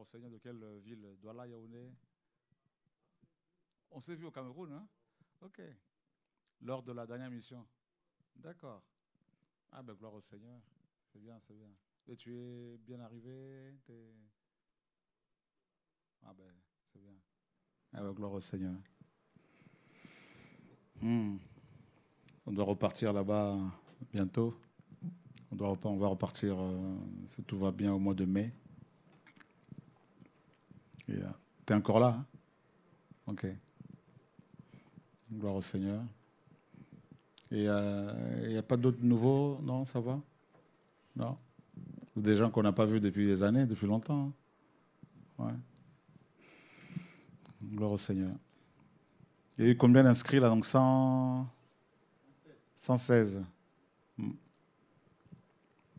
au Seigneur de quelle ville Douala, Yaoundé On s'est vu au Cameroun, hein Ok. Lors de la dernière mission. D'accord. Ah ben gloire au Seigneur. C'est bien, c'est bien. Et tu es bien arrivé Ah ben, c'est bien. Ah ben gloire au Seigneur. Hmm. On doit repartir là-bas bientôt. On, doit, on va repartir, euh, si tout va bien, au mois de mai. Yeah. Euh, tu es encore là hein. Ok. Gloire au Seigneur. Et il euh, n'y a pas d'autres nouveaux Non, ça va Non Des gens qu'on n'a pas vus depuis des années, depuis longtemps hein. Ouais. Gloire au Seigneur. Il y a eu combien d'inscrits là Donc 100... 116. Hmm.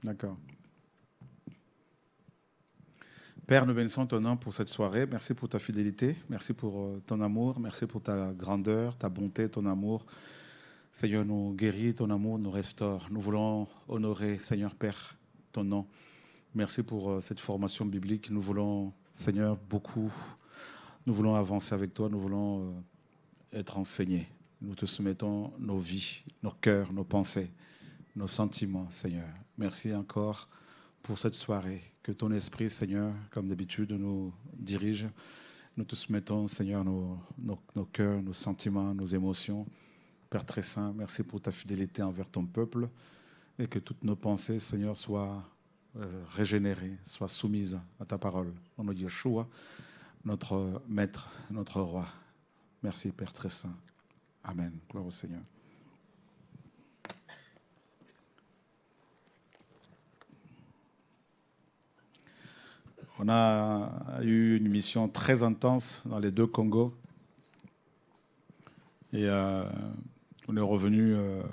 D'accord. Père, nous bénissons ton nom pour cette soirée. Merci pour ta fidélité. Merci pour euh, ton amour. Merci pour ta grandeur, ta bonté, ton amour. Seigneur, nous guéris, ton amour nous restaure. Nous voulons honorer, Seigneur Père, ton nom. Merci pour euh, cette formation biblique. Nous voulons, Seigneur, beaucoup. Nous voulons avancer avec toi. Nous voulons euh, être enseignés. Nous te soumettons nos vies, nos cœurs, nos pensées, nos sentiments, Seigneur. Merci encore pour cette soirée que ton esprit, Seigneur, comme d'habitude, nous dirige. Nous te soumettons, Seigneur, nos, nos, cœurs, nos sentiments, nos émotions. Père très saint, merci pour ta fidélité envers ton peuple et que toutes nos pensées, Seigneur, soient euh, régénérées, soient soumises à ta parole. On nous dit Yeshua, notre maître, notre roi. Merci, Père très saint. Amen. Gloire au Seigneur. On a eu une mission très intense dans les deux Congos. Et euh, on est revenu euh,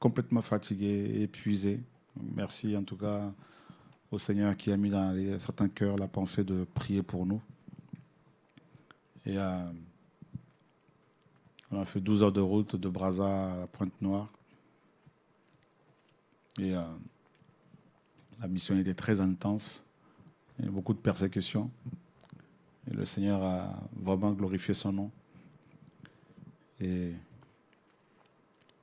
complètement fatigué, épuisé. Merci en tout cas au Seigneur qui a mis dans certains cœurs la pensée de prier pour nous. Et euh, on a fait 12 heures de route de Brazza à Pointe-Noire. Et la mission était très intense. Il y a beaucoup de persécutions. Et le Seigneur a vraiment glorifié son nom. Et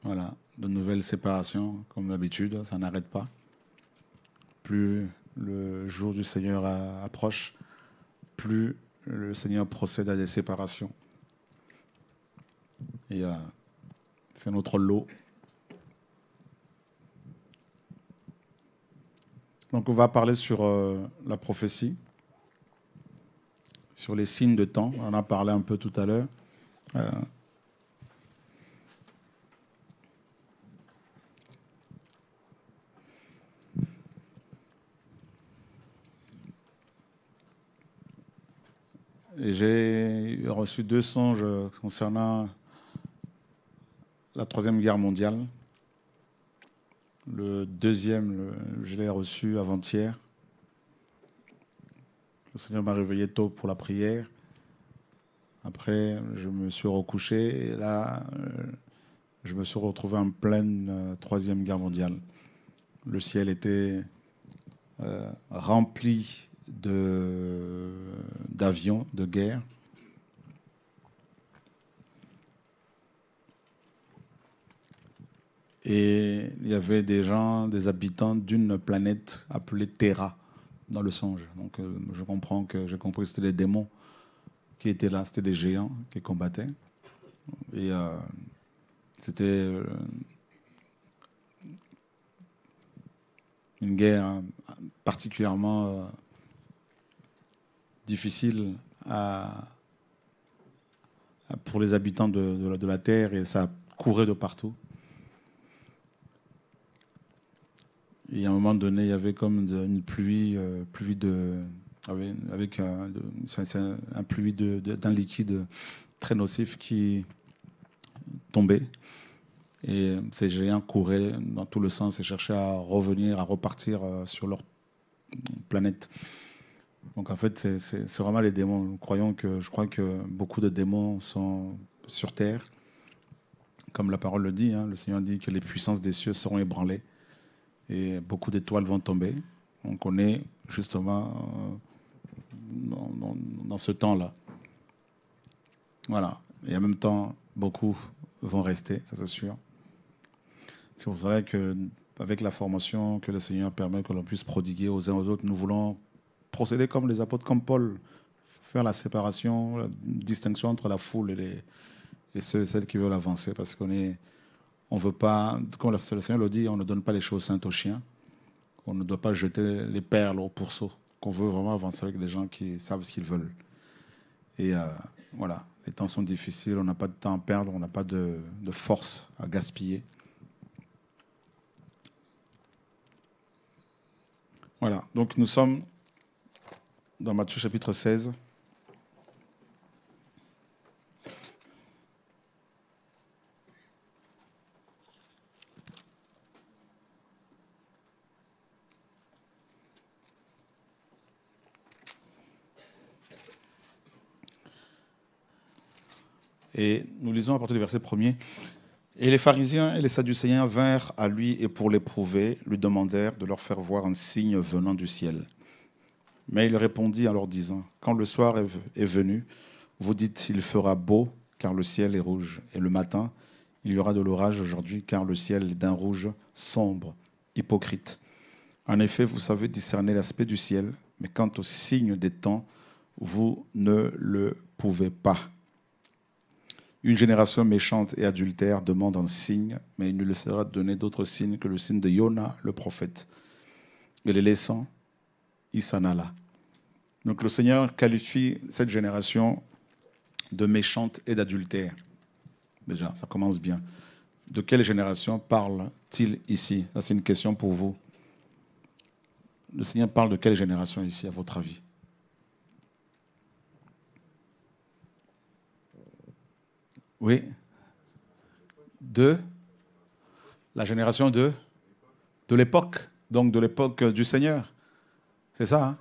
voilà, de nouvelles séparations, comme d'habitude, ça n'arrête pas. Plus le jour du Seigneur approche, plus le Seigneur procède à des séparations. Et euh, c'est notre lot Donc on va parler sur euh, la prophétie, sur les signes de temps. On en a parlé un peu tout à l'heure. Euh, j'ai reçu deux songes concernant la Troisième Guerre mondiale le deuxième, je l'ai reçu avant-hier. Le Seigneur m'a réveillé tôt pour la prière. Après, je me suis recouché et là, euh, je me suis retrouvé en pleine euh, Troisième Guerre mondiale. Le ciel était euh, rempli d'avions de guerre. Et il y avait des gens, des habitants d'une planète appelée Terra dans le songe. Donc euh, je comprends que j'ai compris que c'était des démons qui étaient là, c'était des géants qui combattaient. Et euh, c'était euh, une guerre particulièrement difficile pour les habitants de la Terre et ça courait de partout. Et à un moment donné, il y avait comme une pluie, euh, pluie de, avec, euh, un, pluie d'un liquide très nocif qui tombait. Et ces géants couraient dans tout le sens et cherchaient à revenir, à repartir euh, sur leur planète. Donc en fait, c'est vraiment les démons. Nous croyons que, je crois que beaucoup de démons sont sur Terre. Comme la parole le dit, hein, le Seigneur dit que les puissances des cieux seront ébranlées et beaucoup d'étoiles vont tomber. Donc on est justement euh, dans, ce temps-là. Voilà. Et en même temps, beaucoup vont rester, ça c'est sûr. C'est pour ça que avec la formation que le Seigneur permet que l'on puisse prodiguer aux uns aux autres, nous voulons procéder comme les apôtres, comme Paul, faire la séparation, la distinction entre la foule et, les, et ceux et celles qui veulent avancer, parce qu'on est on ne veut pas, comme le Seigneur le dit, on ne donne pas les choses saintes aux chiens. On ne doit pas jeter les perles aux pourceaux. Qu'on veut vraiment avancer avec des gens qui savent ce qu'ils veulent. Et euh, voilà, les temps sont difficiles, on n'a pas de temps à perdre, on n'a pas de, de force à gaspiller. Voilà, donc nous sommes dans Matthieu chapitre 16. Et nous lisons à partir du verset premier. « Et les pharisiens et les sadducéens vinrent à lui et pour l'éprouver, lui demandèrent de leur faire voir un signe venant du ciel. Mais il répondit en leur disant, Quand le soir est venu, vous dites, il fera beau, car le ciel est rouge. Et le matin, il y aura de l'orage aujourd'hui, car le ciel est d'un rouge sombre, hypocrite. En effet, vous savez discerner l'aspect du ciel, mais quant au signe des temps, vous ne le pouvez pas. Une génération méchante et adultère demande un signe, mais il ne lui sera donné d'autre signe que le signe de Yona, le prophète. Et les laissant, il s'en alla. Donc le Seigneur qualifie cette génération de méchante et d'adultère. Déjà, ça commence bien. De quelle génération parle-t-il ici Ça, c'est une question pour vous. Le Seigneur parle de quelle génération ici, à votre avis Oui. De la génération de de l'époque, donc de l'époque du Seigneur. C'est ça. Hein?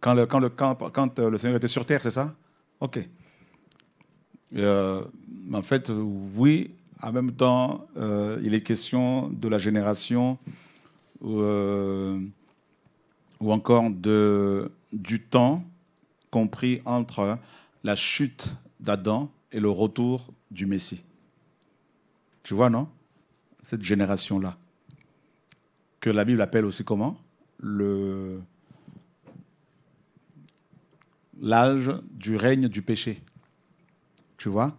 quand, le, quand, le, quand euh, le Seigneur était sur terre, c'est ça Ok. Euh, en fait, oui, en même temps, euh, il est question de la génération ou encore de, du temps compris entre la chute d'Adam et le retour du Messie. Tu vois, non Cette génération-là, que la Bible appelle aussi comment le... L'âge du règne du péché. Tu vois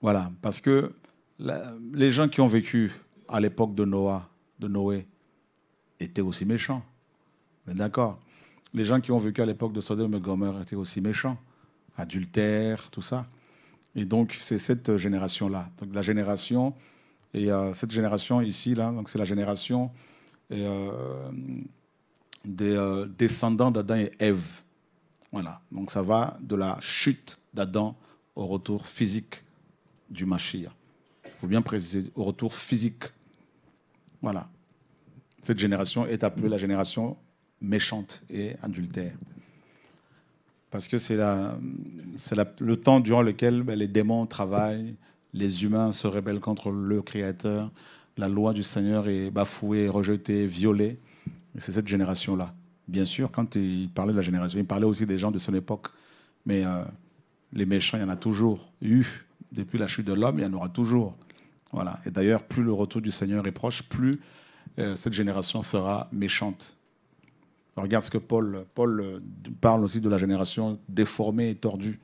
Voilà, parce que les gens qui ont vécu à l'époque de Noah, de Noé, étaient aussi méchants. On d'accord Les gens qui ont vécu à l'époque de Sodome et Gomorrhe étaient aussi méchants. Adultère, tout ça. Et donc, c'est cette génération-là. Donc, la génération, et euh, cette génération ici, là, donc c'est la génération euh, des euh, descendants d'Adam et Ève. Voilà. Donc, ça va de la chute d'Adam au retour physique du Machia. Il faut bien préciser, au retour physique. Voilà. Cette génération est appelée la génération méchante et adultère parce que c'est le temps durant lequel ben, les démons travaillent, les humains se rebellent contre le Créateur, la loi du Seigneur est bafouée, rejetée, violée. C'est cette génération-là. Bien sûr, quand il parlait de la génération, il parlait aussi des gens de son époque. Mais euh, les méchants, il y en a toujours eu. Depuis la chute de l'homme, il y en aura toujours. Voilà. Et d'ailleurs, plus le retour du Seigneur est proche, plus euh, cette génération sera méchante regarde ce que Paul, euh, parle aussi de la génération déformée et tordue.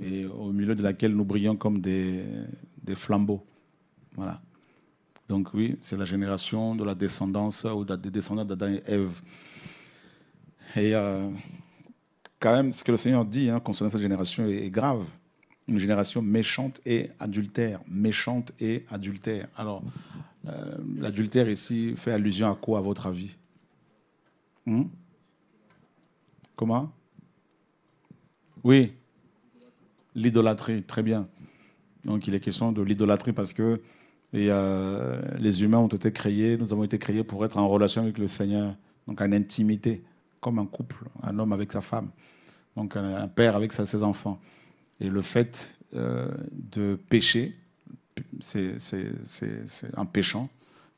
Et au milieu de laquelle nous brillons comme des, flambeaux. Voilà. Donc oui, c'est la génération de la descendance ou des descendants d'Adam et Ève. Et euh, quand même, ce que le Seigneur dit hein, concernant cette génération est, grave. Une génération méchante et adultère, méchante et adultère. Alors, euh, l'adultère ici fait allusion à quoi, à votre avis hmm? Comment Oui, l'idolâtrie, très bien. Donc il est question de l'idolâtrie parce que euh, les humains ont été créés, nous avons été créés pour être en relation avec le Seigneur, donc en intimité, comme un couple, un homme avec sa femme, donc un, père avec ses enfants. Et le fait euh, de pécher, c'est un péchant,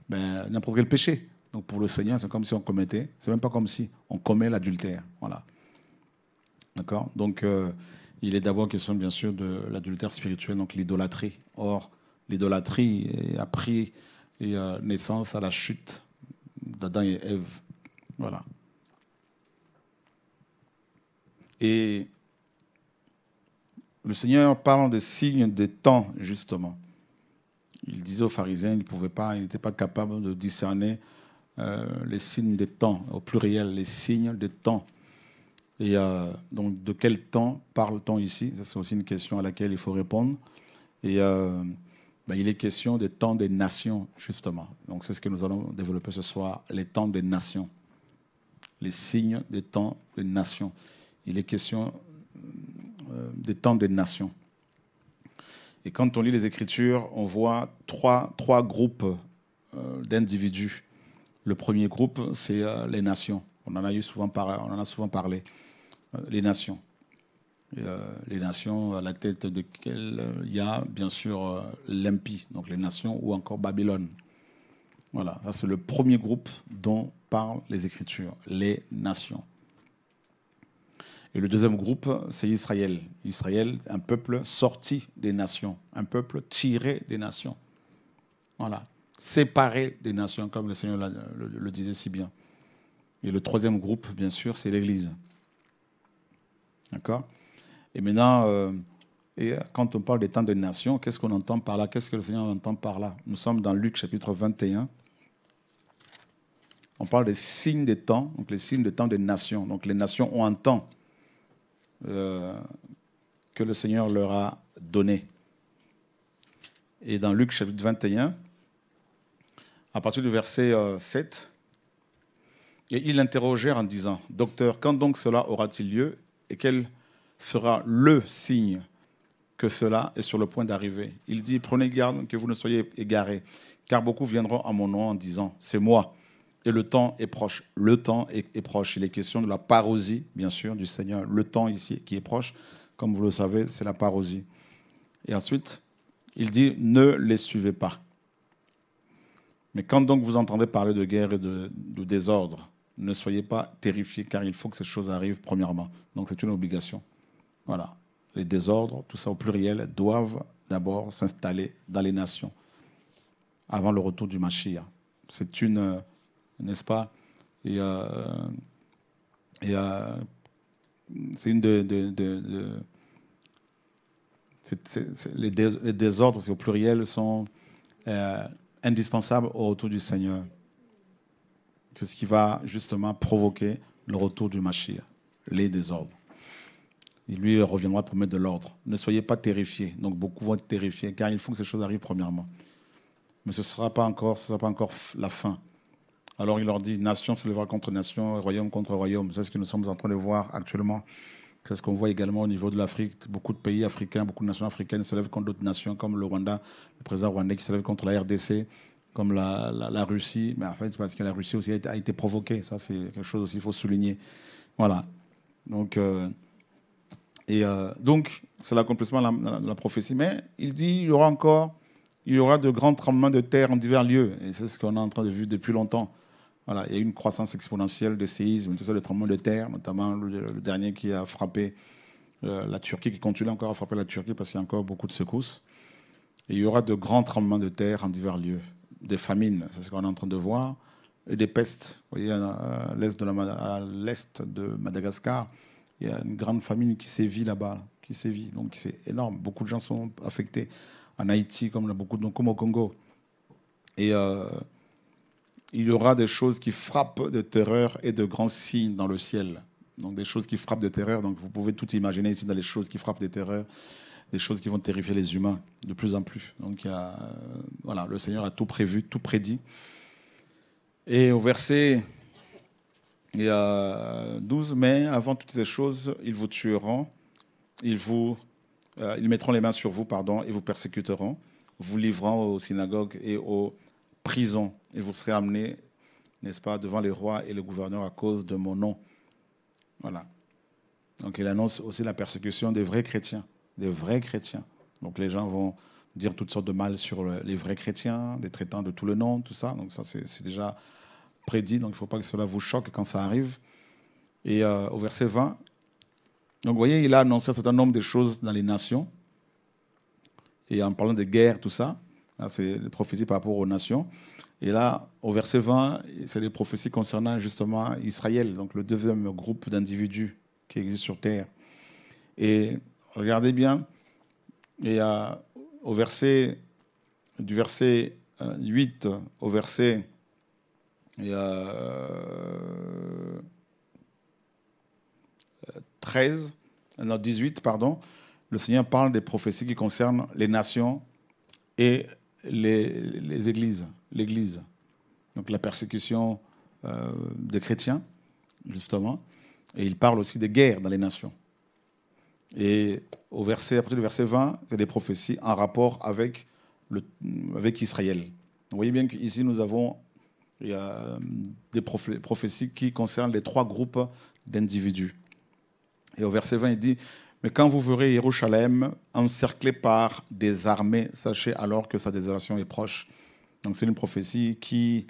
ben, n'importe quel péché. Donc pour le Seigneur, c'est comme si on commettait, c'est même pas comme si on commet l'adultère. Voilà. D'accord Donc euh, il est d'abord question, bien sûr, de l'adultère spirituel, donc l'idolâtrie. Or, l'idolâtrie a pris euh, naissance à la chute d'Adam et Ève. Voilà. Et le Seigneur parle des signes des temps, justement il disait aux pharisiens, ils pas, il n'étaient pas capables de discerner euh, les signes des temps, au pluriel, les signes des temps. Et euh, donc, de quel temps parle-t-on ici c'est aussi une question à laquelle il faut répondre. Et euh, ben, il est question des temps des nations, justement. Donc, c'est ce que nous allons développer ce soir, les temps des nations. Les signes des temps des nations. Il est question des temps des nations. Et quand on lit les Écritures, on voit trois, trois groupes euh, d'individus. Le premier groupe, c'est euh, les nations. On en a, eu souvent on en a souvent parlé. Euh, les nations. les nations à la tête de desquelles il y a bien sûr l'impie, donc les nations, ou encore Babylone. Voilà, ça c'est le premier groupe dont parlent les Écritures, les nations. Et le deuxième groupe, c'est Israël. Israël, un peuple sorti des nations, un peuple tiré des nations. Voilà, séparé des nations, comme le Seigneur le, disait si bien. Et le troisième groupe, bien sûr, c'est l'Église. D'accord Et maintenant, euh, et quand on parle des temps des nations, qu'est-ce qu'on entend par là Qu'est-ce que le Seigneur entend par là Nous sommes dans Luc chapitre 21. On parle des signes des temps, donc les signes des temps des nations. Donc les nations ont un temps. Euh, que le Seigneur leur a donné. Et dans Luc chapitre 21, à partir du verset 7, euh, et ils l'interrogèrent en disant, Docteur, quand donc cela aura-t-il lieu et quel sera le signe que cela est sur le point d'arriver Il dit, Prenez garde que vous ne soyez égarés, car beaucoup viendront à mon nom en disant, C'est moi, et le temps est proche. Le temps est, proche. Il est question de la parosie, bien sûr, du Seigneur. Le temps ici qui est proche, comme vous le savez, c'est la parosie. Et ensuite, il dit, ne les suivez pas. Mais quand donc vous entendez parler de guerre et de, de désordre, ne soyez pas terrifiés, car il faut que ces choses arrivent, premièrement. Donc c'est une obligation. Voilà. Les désordres, tout ça au pluriel, doivent d'abord s'installer dans les nations avant le retour du Mashiach. C'est une n'est-ce pas euh, euh, c'est une les, désordres, c'est pluriel, sont euh, indispensables autour du Seigneur. C'est ce qui va justement provoquer le retour du Mashiach, les désordres. Il lui reviendra pour mettre de l'ordre. Ne soyez pas terrifiés. Donc beaucoup vont être terrifiés, car il faut que ces choses arrivent premièrement. Mais ce ne sera, pas encore, ce sera pas encore la fin. Alors il leur dit, nation s'élèvera contre nation, royaume contre royaume. C'est ce que nous sommes en train de voir actuellement. C'est ce qu'on voit également au niveau de l'Afrique. Beaucoup de pays africains, beaucoup de nations africaines se lèvent contre d'autres nations, comme le Rwanda, le président rwandais qui se lève contre la RDC, comme la, Russie. Mais en fait, parce que la Russie aussi a été, provoquée. Ça, c'est quelque chose aussi qu'il faut souligner. Voilà. Donc, euh, et euh, donc c'est l'accomplissement de la, prophétie. Mais il dit il y aura encore, il y aura de grands tremblements de terre en divers lieux. Et c'est ce qu'on est en train de vivre depuis longtemps. Voilà, il y a eu une croissance exponentielle des séismes, tout ça, tremblements de terre, notamment le, dernier qui a frappé euh, la Turquie, qui continue encore à frapper la Turquie parce qu'il y a encore beaucoup de secousses. Et il y aura de grands tremblements de terre en divers lieux, des famines, c'est ce qu'on est en train de voir, et des pestes. Vous voyez, à l'est de, Madagascar, il y a une grande famine qui sévit là-bas, qui sévit. Donc c'est énorme. Beaucoup de gens sont affectés en Haïti, comme, beaucoup, donc, comme au Congo. Et. Euh, il y aura des choses qui frappent de terreur et de grands signes dans le ciel. Donc des choses qui frappent de terreur. Donc vous pouvez tout imaginer ici dans les choses qui frappent de terreur, des choses qui vont terrifier les humains de plus en plus. Donc voilà, le Seigneur a tout prévu, tout prédit. Et au verset il y a 12, mais avant toutes ces choses, ils vous tueront, ils, vous, euh, ils mettront les mains sur vous, pardon, et vous persécuteront, vous livrant aux synagogues et aux prison et vous serez amené n'est-ce pas, devant les rois et les gouverneurs à cause de mon nom. Voilà. Donc il annonce aussi la persécution des vrais chrétiens, des vrais chrétiens. Donc les gens vont dire toutes sortes de mal sur les vrais chrétiens, les traitant de tout le nom, tout ça. Donc ça, c'est déjà prédit, donc il ne faut pas que cela vous choque quand ça arrive. Et euh, au verset 20, donc vous voyez, il a annoncé un certain nombre de choses dans les nations. Et en parlant de guerre, tout ça. Ah, c'est les prophéties par rapport aux nations. Et là, au verset 20, c'est les prophéties concernant justement Israël, donc le deuxième groupe d'individus qui existe sur terre. Et regardez bien, et à au verset, du verset 8 euh, au verset 13, euh, non, 18, pardon, le Seigneur parle des prophéties qui concernent les nations et les, églises, l'Église. Donc la persécution euh, des chrétiens, justement. Et il parle aussi des guerres dans les nations. Et au verset, à partir du verset 20, c'est des prophéties en rapport avec, le, avec Israël. vous voyez bien qu'ici, nous avons il euh, des prophéties qui concernent les trois groupes d'individus. Et au verset 20, il dit, mais quand vous verrez Jérusalem encerclée par des armées, sachez alors que sa désolation est proche. Donc c'est une prophétie qui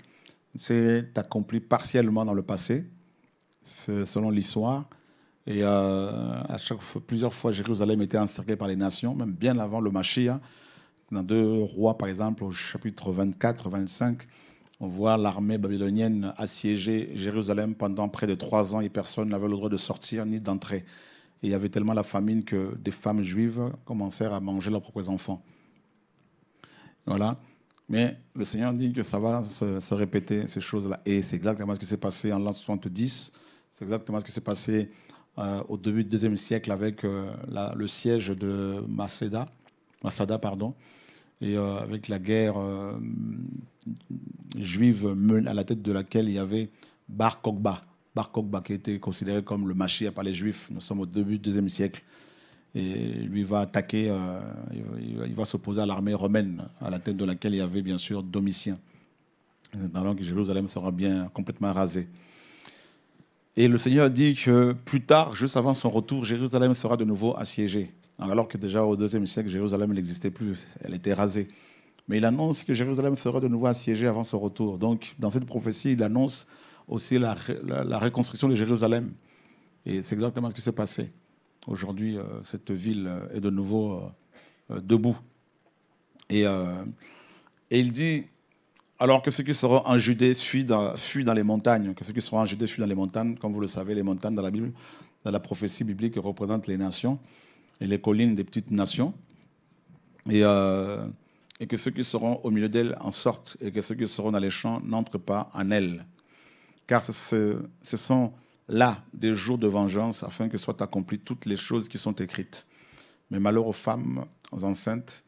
s'est accomplie partiellement dans le passé, selon l'histoire. Et euh, à plusieurs fois, Jérusalem était encerclée par les nations, même bien avant le Mashiach. Dans deux rois, par exemple, au chapitre 24, 25, on voit l'armée babylonienne assiéger Jérusalem pendant près de trois ans et personne n'avait le droit de sortir ni d'entrer. Et il y avait tellement la famine que des femmes juives commencèrent à manger leurs propres enfants. Voilà. Mais le Seigneur dit que ça va se, répéter, ces choses-là. Et c'est exactement ce qui s'est passé en l'an 70. C'est exactement ce qui s'est passé euh, au début du deuxième siècle avec euh, le siège de Masada, pardon, et euh, avec la guerre juive à la tête de laquelle il y avait Bar Kokhba. Bar qui était considéré comme le Machia par les Juifs, nous sommes au début du deuxième siècle, et lui va attaquer, euh, il va, s'opposer à l'armée romaine, à la tête de laquelle il y avait bien sûr Domitien. Dans que Jérusalem sera bien complètement rasée. Et le Seigneur dit que plus tard, juste avant son retour, Jérusalem sera de nouveau assiégée. Alors que déjà au deuxième siècle, Jérusalem n'existait plus, elle était rasée. Mais il annonce que Jérusalem sera de nouveau assiégée avant son retour. Donc, dans cette prophétie, il annonce aussi la, reconstruction de Jérusalem. Et c'est exactement ce qui s'est passé. Aujourd'hui, euh, cette ville euh, est de nouveau euh, debout. Et, il dit, alors que ceux qui seront en Judée fuient dans, les montagnes, que ceux qui seront en Judée fuient dans les montagnes, comme vous le savez, les montagnes dans la Bible, dans la prophétie biblique représentent les nations et les collines des petites nations, et, et que ceux qui seront au milieu d'elles en sortent, et que ceux qui seront dans les champs n'entrent pas en elles car ce, sont là des jours de vengeance afin que soient accomplies toutes les choses qui sont écrites. Mais malheur aux femmes, aux enceintes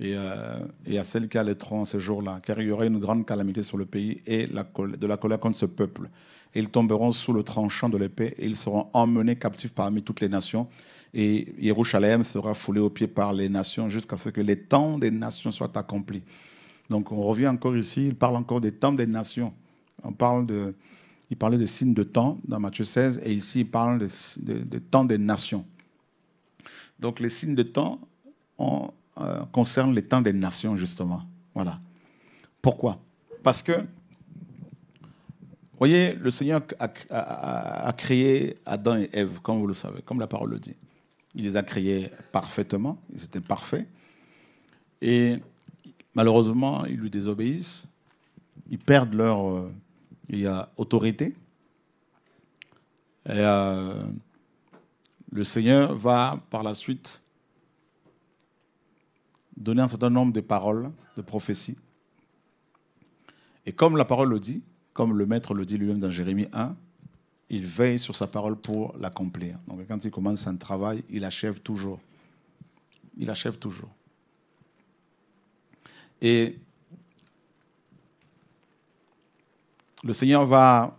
et, euh, à celles qui allaiteront en ces jours-là, car il y aura une grande calamité sur le pays et la de la colère contre ce peuple. Ils tomberont sous le tranchant de l'épée et ils seront emmenés captifs parmi toutes les nations. Et Jérusalem sera foulé aux pieds par les nations jusqu'à ce que les temps des nations soient accomplis. Donc on revient encore ici, il parle encore des temps des nations. On parle de, il parlait de signes de temps dans Matthieu 16, et ici il parle de, temps des nations. Donc les signes de temps euh, concernent les temps des nations, justement. Voilà. Pourquoi Parce que, voyez, le Seigneur a, créé Adam et Ève, comme vous le savez, comme la parole le dit. Il les a créés parfaitement, ils étaient parfaits. Et malheureusement, ils lui désobéissent, ils perdent leur... Euh, il y a autorité. Et euh, le Seigneur va par la suite donner un certain nombre de paroles, de prophéties. Et comme la parole le dit, comme le maître le dit lui-même dans Jérémie 1, il veille sur sa parole pour l'accomplir. Donc quand il commence un travail, il achève toujours. Il achève toujours. Et le Seigneur va,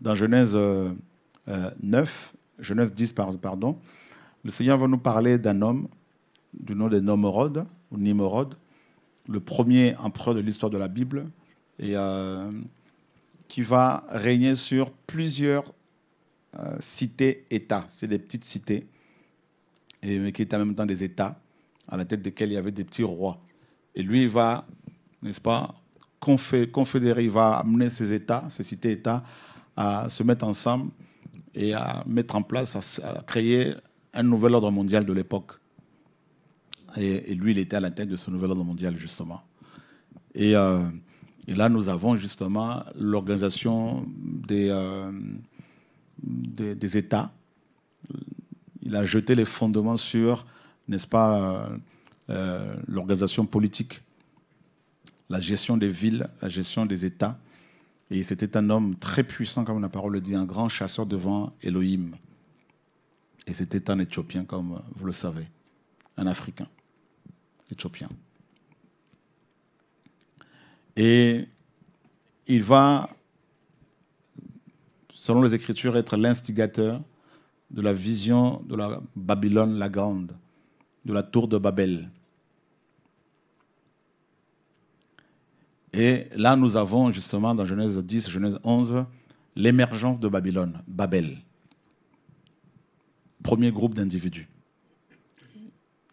dans Genèse 9, euh, euh, Genèse 10, pardon, le Seigneur va nous parler d'un homme du nom de Nomorod, ou le premier empereur de l'histoire de la Bible, et euh, qui va régner sur plusieurs cités-États. C'est des petites cités, et, mais qui étaient en même temps des États, à la tête desquels il y avait des petits rois. Et lui, il va, n'est-ce pas, confédéré va amener ces États, ces cités-États, à se mettre ensemble et à mettre en place, à, créer un nouvel ordre mondial de l'époque. Et, lui, il était à la tête de ce nouvel ordre mondial, justement. Et, euh, là, nous avons justement l'organisation euh, des, des, États. Il a jeté les fondements sur, n'est-ce pas, euh, l'organisation politique la gestion des villes, la gestion des États. Et c'était un homme très puissant, comme la parole le dit, un grand chasseur devant Elohim. Et c'était un Éthiopien, comme vous le savez, un Africain, Éthiopien. Et il va, selon les Écritures, être l'instigateur de la vision de la Babylone la Grande, de la tour de Babel. Et là, nous avons justement dans Genèse 10, Genèse 11, l'émergence de Babylone, Babel. Premier groupe d'individus.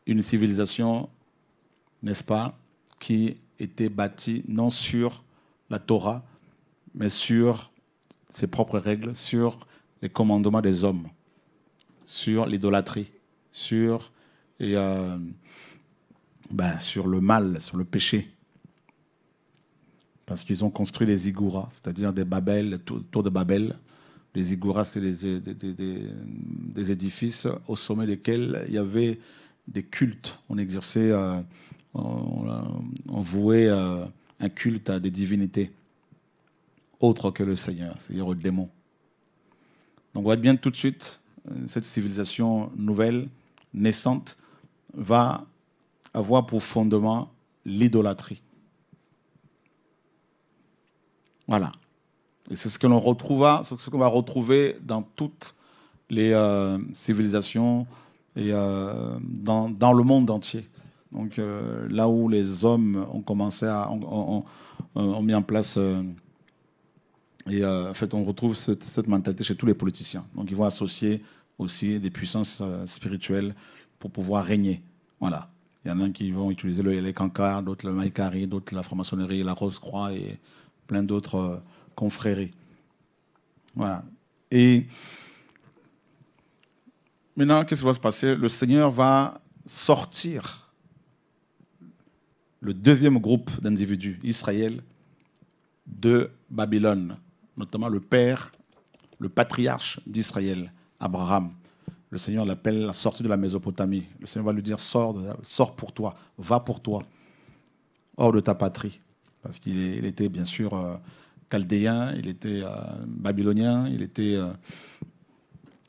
Une civilisation, n'est-ce pas, qui était bâtie non sur la Torah, mais sur ses propres règles, sur les commandements des hommes, sur l'idolâtrie, sur, euh, ben, sur le mal, sur le péché parce qu'ils ont construit les igouras, c'est-à-dire des babels, tours de Babel. Les igouras, c'était des, édifices au sommet desquels il y avait des cultes. On exerçait, euh, euh, on, vouait euh, un culte à des divinités autres que le Seigneur, c'est-à-dire aux démons. Donc on voit bien tout de suite, cette civilisation nouvelle, naissante, va avoir pour fondement l'idolâtrie. Voilà. Et c'est ce que l'on retrouva, ce qu'on va retrouver dans toutes les euh, civilisations et euh, dans, dans, le monde entier. Donc euh, là où les hommes ont commencé à ont, mis en place et en fait on retrouve cette, mentalité chez tous les politiciens. Donc ils vont associer aussi des puissances spirituelles pour pouvoir régner. Voilà. Il y en a qui vont utiliser le, les d'autres le maïkari, d'autres la franc-maçonnerie, la Rose-Croix et, plein d'autres euh, confréries. Voilà. Et maintenant, qu'est-ce qui va se passer Le Seigneur va sortir le deuxième groupe d'individus, Israël, de Babylone, notamment le père, le patriarche d'Israël, Abraham. Le Seigneur l'appelle la sortie de la Mésopotamie. Le Seigneur va lui dire, sors, sors pour toi, va pour toi, hors de ta patrie parce qu'il était bien sûr caldéen, euh, chaldéen, il était euh, babylonien, il était euh,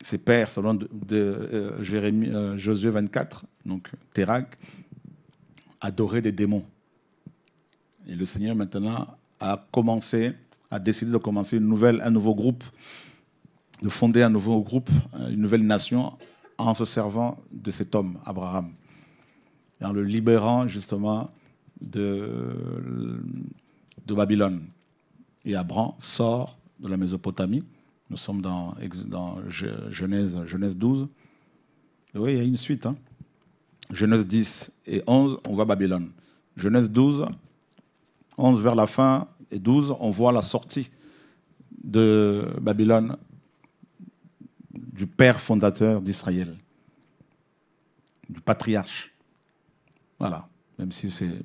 ses pères, selon de, Jérémie, Josué 24, donc Thérac adorait des démons. Et le Seigneur maintenant a commencé, a décidé de commencer une nouvelle, un nouveau groupe, de fonder un nouveau groupe, une nouvelle nation, en se servant de cet homme, Abraham, et en le libérant justement de, Babylone. Et Abraham sort de la Mésopotamie. Nous sommes dans, Genèse, Genèse 12. oui, il y a une suite. Hein. Genèse 10 et 11, on voit Babylone. Genèse 12, 11 vers la fin et 12, on voit la sortie de Babylone du père fondateur d'Israël, du patriarche. Voilà même si c'est mm,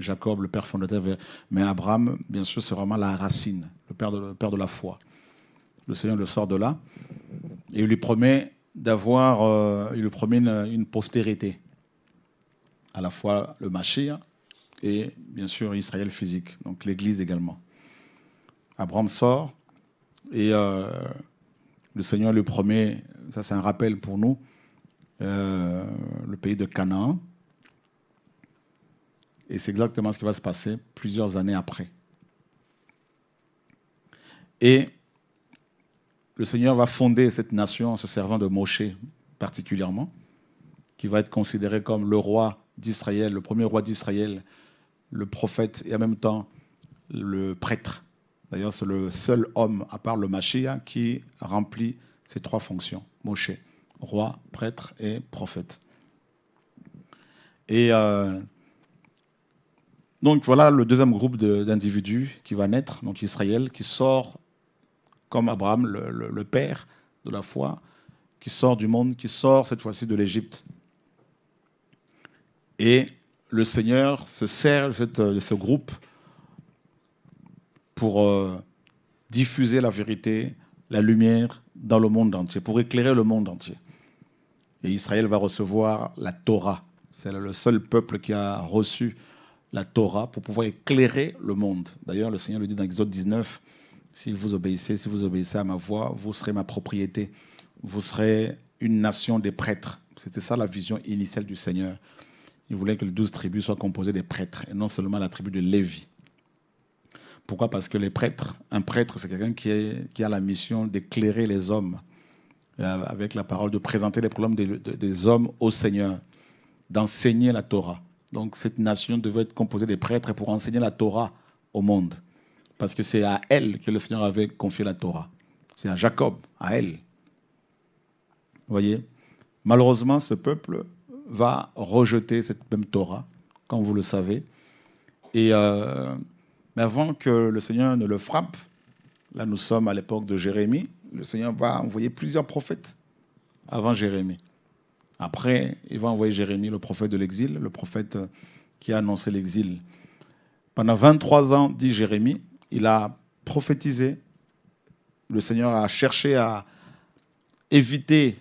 Jacob, le père fondateur, mais Abraham, bien sûr, c'est vraiment la racine, le père, de, la foi. Le Seigneur le sort de là et il lui promet d'avoir, euh, il lui promet une, postérité, à la fois le Machir et bien sûr Israël physique, donc l'Église également. Abraham sort et euh, le Seigneur lui promet, ça c'est un rappel pour nous, euh, le pays de Canaan et c'est exactement ce qui va se passer plusieurs années après. Et le Seigneur va fonder cette nation en se servant de Moshe particulièrement, qui va être considéré comme le roi d'Israël, le premier roi d'Israël, le prophète et en même temps le prêtre. D'ailleurs, c'est le seul homme, à part le Mashiach, qui remplit ces trois fonctions. Moshe, roi, prêtre et prophète. Et euh, donc voilà le deuxième groupe d'individus qui va naître, donc Israël, qui sort, comme Abraham, le, père de la foi, qui sort du monde, qui sort cette fois-ci de l'Égypte. Et le Seigneur se sert de, ce groupe pour euh, diffuser la vérité, la lumière dans le monde entier, pour éclairer le monde entier. Et Israël va recevoir la Torah. C'est le seul peuple qui a reçu la Torah pour pouvoir éclairer le monde. D'ailleurs, le Seigneur le dit dans Exode 19, si vous obéissez, si vous obéissez à ma voix, vous serez ma propriété, vous serez une nation des prêtres. C'était ça la vision initiale du Seigneur. Il voulait que les douze tribus soient composées des prêtres et non seulement la tribu de Lévi. Pourquoi Parce que les prêtres, un prêtre, c'est quelqu'un qui, a la mission d'éclairer les hommes euh, avec la parole, de présenter les problèmes des hommes au Seigneur, d'enseigner la Torah. Donc cette nation devait être composée des prêtres pour enseigner la Torah au monde. Parce que c'est à elle que le Seigneur avait confié la Torah. C'est à Jacob, à elle. Vous voyez Malheureusement, ce peuple va rejeter cette même Torah, comme vous le savez. Et euh, mais avant que le Seigneur ne le frappe, là nous sommes à l'époque de Jérémie, le Seigneur va envoyer plusieurs prophètes avant Jérémie. Après, il va envoyer Jérémie, le prophète de l'exil, le prophète euh, qui a annoncé l'exil. Pendant 23 ans, dit Jérémie, il a prophétisé. Le Seigneur a cherché à éviter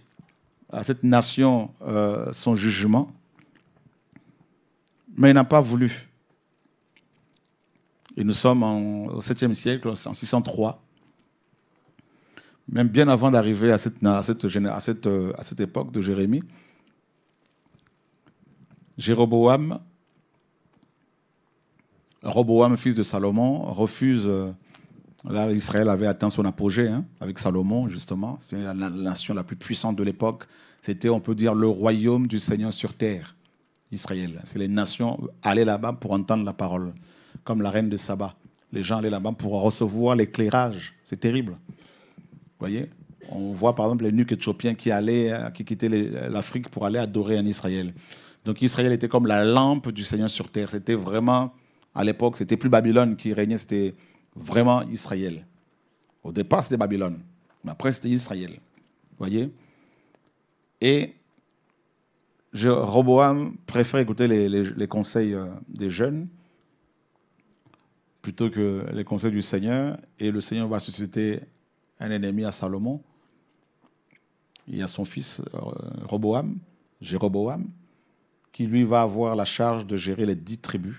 à cette nation euh, son jugement, mais il n'a pas voulu. Et nous sommes au 7e siècle, en 603. Même bien avant d'arriver à, cette, à cette euh, époque de Jérémie, Jéroboam, Roboam, fils de Salomon, refuse. Euh, là, Israël avait atteint son apogée hein, avec Salomon, justement. C'est la nation la plus puissante de l'époque. C'était, on peut dire, le royaume du Seigneur sur terre, Israël. C'est les nations allaient là-bas pour entendre la parole, comme la reine de Saba. Les gens allaient là-bas pour recevoir l'éclairage. C'est terrible. Vous voyez On voit par exemple les nuques éthiopiens qui, euh, qui quittaient l'Afrique pour aller adorer en Israël. Donc Israël était comme la lampe du Seigneur sur terre. C'était vraiment, à l'époque, c'était plus Babylone qui régnait, c'était vraiment Israël. Au départ, c'était Babylone, mais après, c'était Israël. Vous voyez Et Jéroboam Roboam préfère écouter les, conseils euh, des jeunes plutôt que les conseils du Seigneur. Et le Seigneur va susciter un ennemi à Salomon Il y a son fils euh, Roboam, Jéroboam qui lui va avoir la charge de gérer les dix tribus.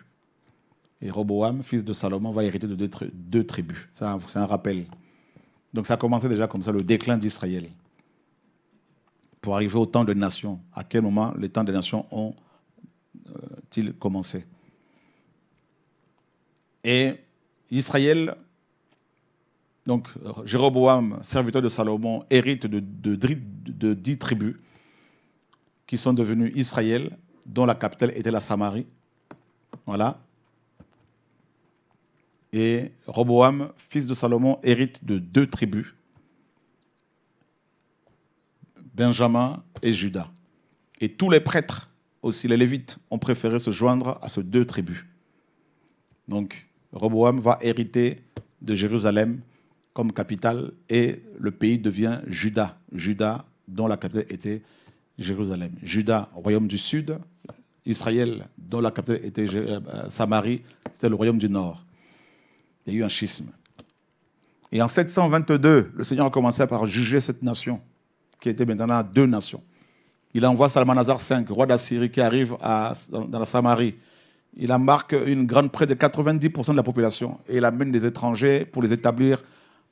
Et Roboam, fils de Salomon, va hériter de deux, tribus. C'est un, rappel. Donc ça a commencé déjà comme ça, le déclin d'Israël. Pour arriver au temps des nations. À quel moment les temps des nations ont-ils commencé Et Israël, donc Jéroboam, serviteur de Salomon, hérite de, de dix tribus qui sont devenues Israël, dont la capitale était la Samarie. Voilà. Et Roboam, fils de Salomon, hérite de deux tribus, Benjamin et Judas. Et tous les prêtres, aussi les Lévites, ont préféré se joindre à ces deux tribus. Donc, Roboam va hériter de Jérusalem comme capitale et le pays devient Juda. Juda, dont la capitale était Jérusalem. Juda, royaume du sud. Israël, dont la capitale était euh, euh, Samarie, c'était le royaume du nord. Il y a eu un schisme. Et en 722, le Seigneur a commencé par juger cette nation, qui était maintenant deux nations. Il envoie Salmanazar V, roi d'Assyrie, qui arrive dans la Samarie. Il embarque une grande, près de 90% de la population et il amène des étrangers pour les établir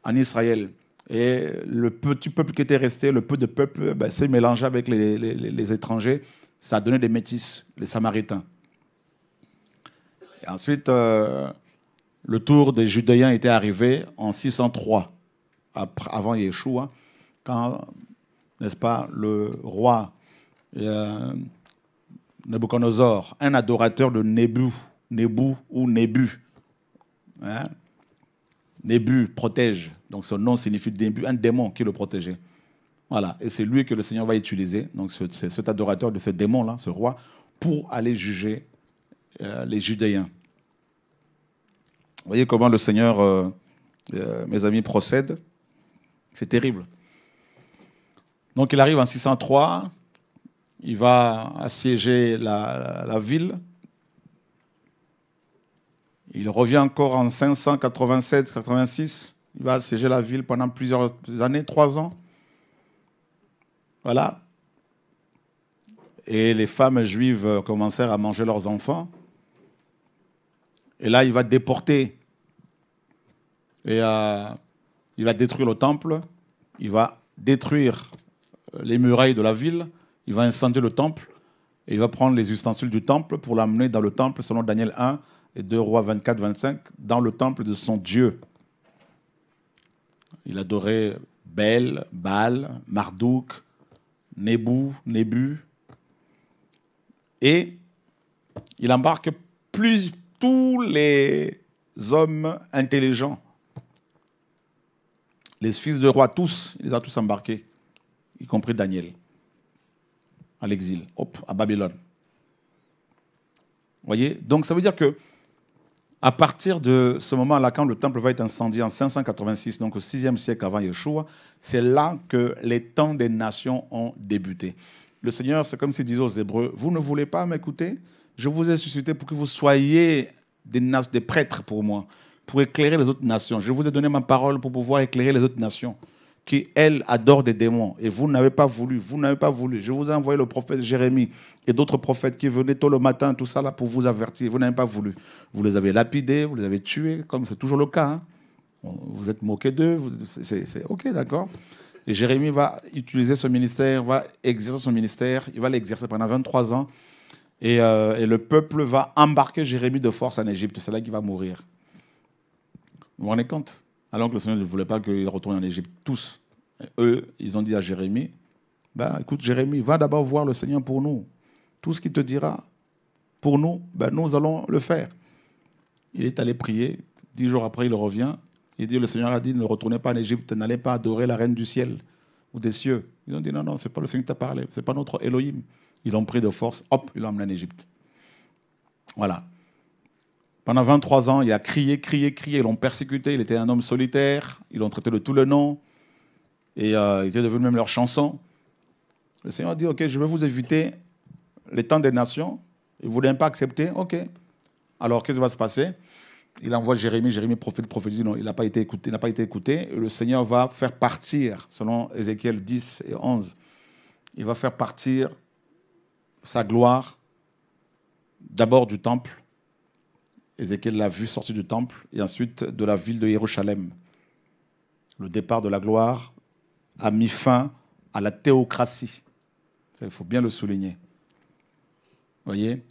en Israël. Et le petit peuple qui était resté, le peu de peuple, ben, s'est mélangé avec les, étrangers. Ça a donné des métis, les Samaritains. Et ensuite, euh, le tour des Judéens était arrivé en 603, avant Yeshua, quand, n'est-ce pas, le roi euh, Nebuchadnezzar, un adorateur de Nébu, Nebu ou Nébu, hein, Nébu protège, donc son nom signifie début, un démon qui le protégeait. Voilà, et c'est lui que le Seigneur va utiliser, donc c'est cet adorateur de ce démon-là, ce roi, pour aller juger euh, les Judéens. Vous voyez comment le Seigneur, euh, euh, mes amis, procède C'est terrible. Donc il arrive en 603, il va assiéger la ville, il revient encore en 587-86. Il va assiéger la ville pendant plusieurs années, trois ans. Voilà. Et les femmes juives commencèrent à manger leurs enfants. Et là, il va déporter. Et euh, il va détruire le temple. Il va détruire les murailles de la ville. Il va incendier le temple. Et il va prendre les ustensiles du temple pour l'amener dans le temple, selon Daniel 1, et Rois 24, 25, dans le temple de son Dieu. Il adorait Bel, Baal, Marduk, Nebu, Nébu. Et il embarque plus, tous les hommes intelligents, les fils de roi, tous, il les a tous embarqués, y compris Daniel, à l'exil, hop, à Babylone. Vous voyez Donc ça veut dire que à partir de ce moment-là, quand le temple va être incendié en 586, donc au 6e siècle avant Yeshua, c'est là que les temps des nations ont débuté. Le Seigneur, c'est comme s'il disait aux Hébreux, vous ne voulez pas m'écouter Je vous ai suscité pour que vous soyez des prêtres pour moi, pour éclairer les autres nations. Je vous ai donné ma parole pour pouvoir éclairer les autres nations qui, elle, adore des démons. Et vous n'avez pas voulu, vous n'avez pas voulu. Je vous ai envoyé le prophète Jérémie et d'autres prophètes qui venaient tôt le matin, tout ça là, pour vous avertir. Vous n'avez pas voulu. Vous les avez lapidés, vous les avez tués, comme c'est toujours le cas. Hein. Vous êtes moqués d'eux. C'est OK, d'accord. Et Jérémie va utiliser son ministère, va exercer son ministère. Il va l'exercer pendant 23 ans. Et, euh, et, le peuple va embarquer Jérémie de force en Égypte. C'est là qu'il va mourir. Vous vous rendez compte alors que le Seigneur ne voulait pas qu'ils retournent en Égypte tous. eux, ils ont dit à Jérémie, bah, écoute Jérémie, va d'abord voir le Seigneur pour nous. Tout ce qu'il te dira pour nous, ben nous allons le faire. Il est allé prier, dix jours après il revient, il dit, le Seigneur a dit, ne retournez pas en Égypte, n'allez pas adorer la reine du ciel ou des cieux. Ils ont dit, non, non, ce n'est pas le Seigneur qui t'a parlé, ce n'est pas notre Elohim. Ils l'ont pris de force, hop, ils l'ont amené en Égypte. Voilà. Pendant 23 ans, il a crié, crié, crié. Ils l'ont persécuté. Il était un homme solitaire. Ils l'ont traité de tout le nom. Et euh, il était devenu même leur chanson. Le Seigneur a dit Ok, je vais vous éviter les temps des nations. Ils vous ne voulez pas accepter Ok. Alors, qu'est-ce qui va se passer Il envoie Jérémie. Jérémie prophète, prophétie Non, il n'a pas été écouté. Il n'a pas été écouté. le Seigneur va faire partir, selon Ézéchiel 10 et 11, il va faire partir sa gloire d'abord du temple Ézéchiel l'a vu sortir du temple et ensuite de la ville de Jérusalem. Le départ de la gloire a mis fin à la théocratie. Il faut bien le souligner. Vous voyez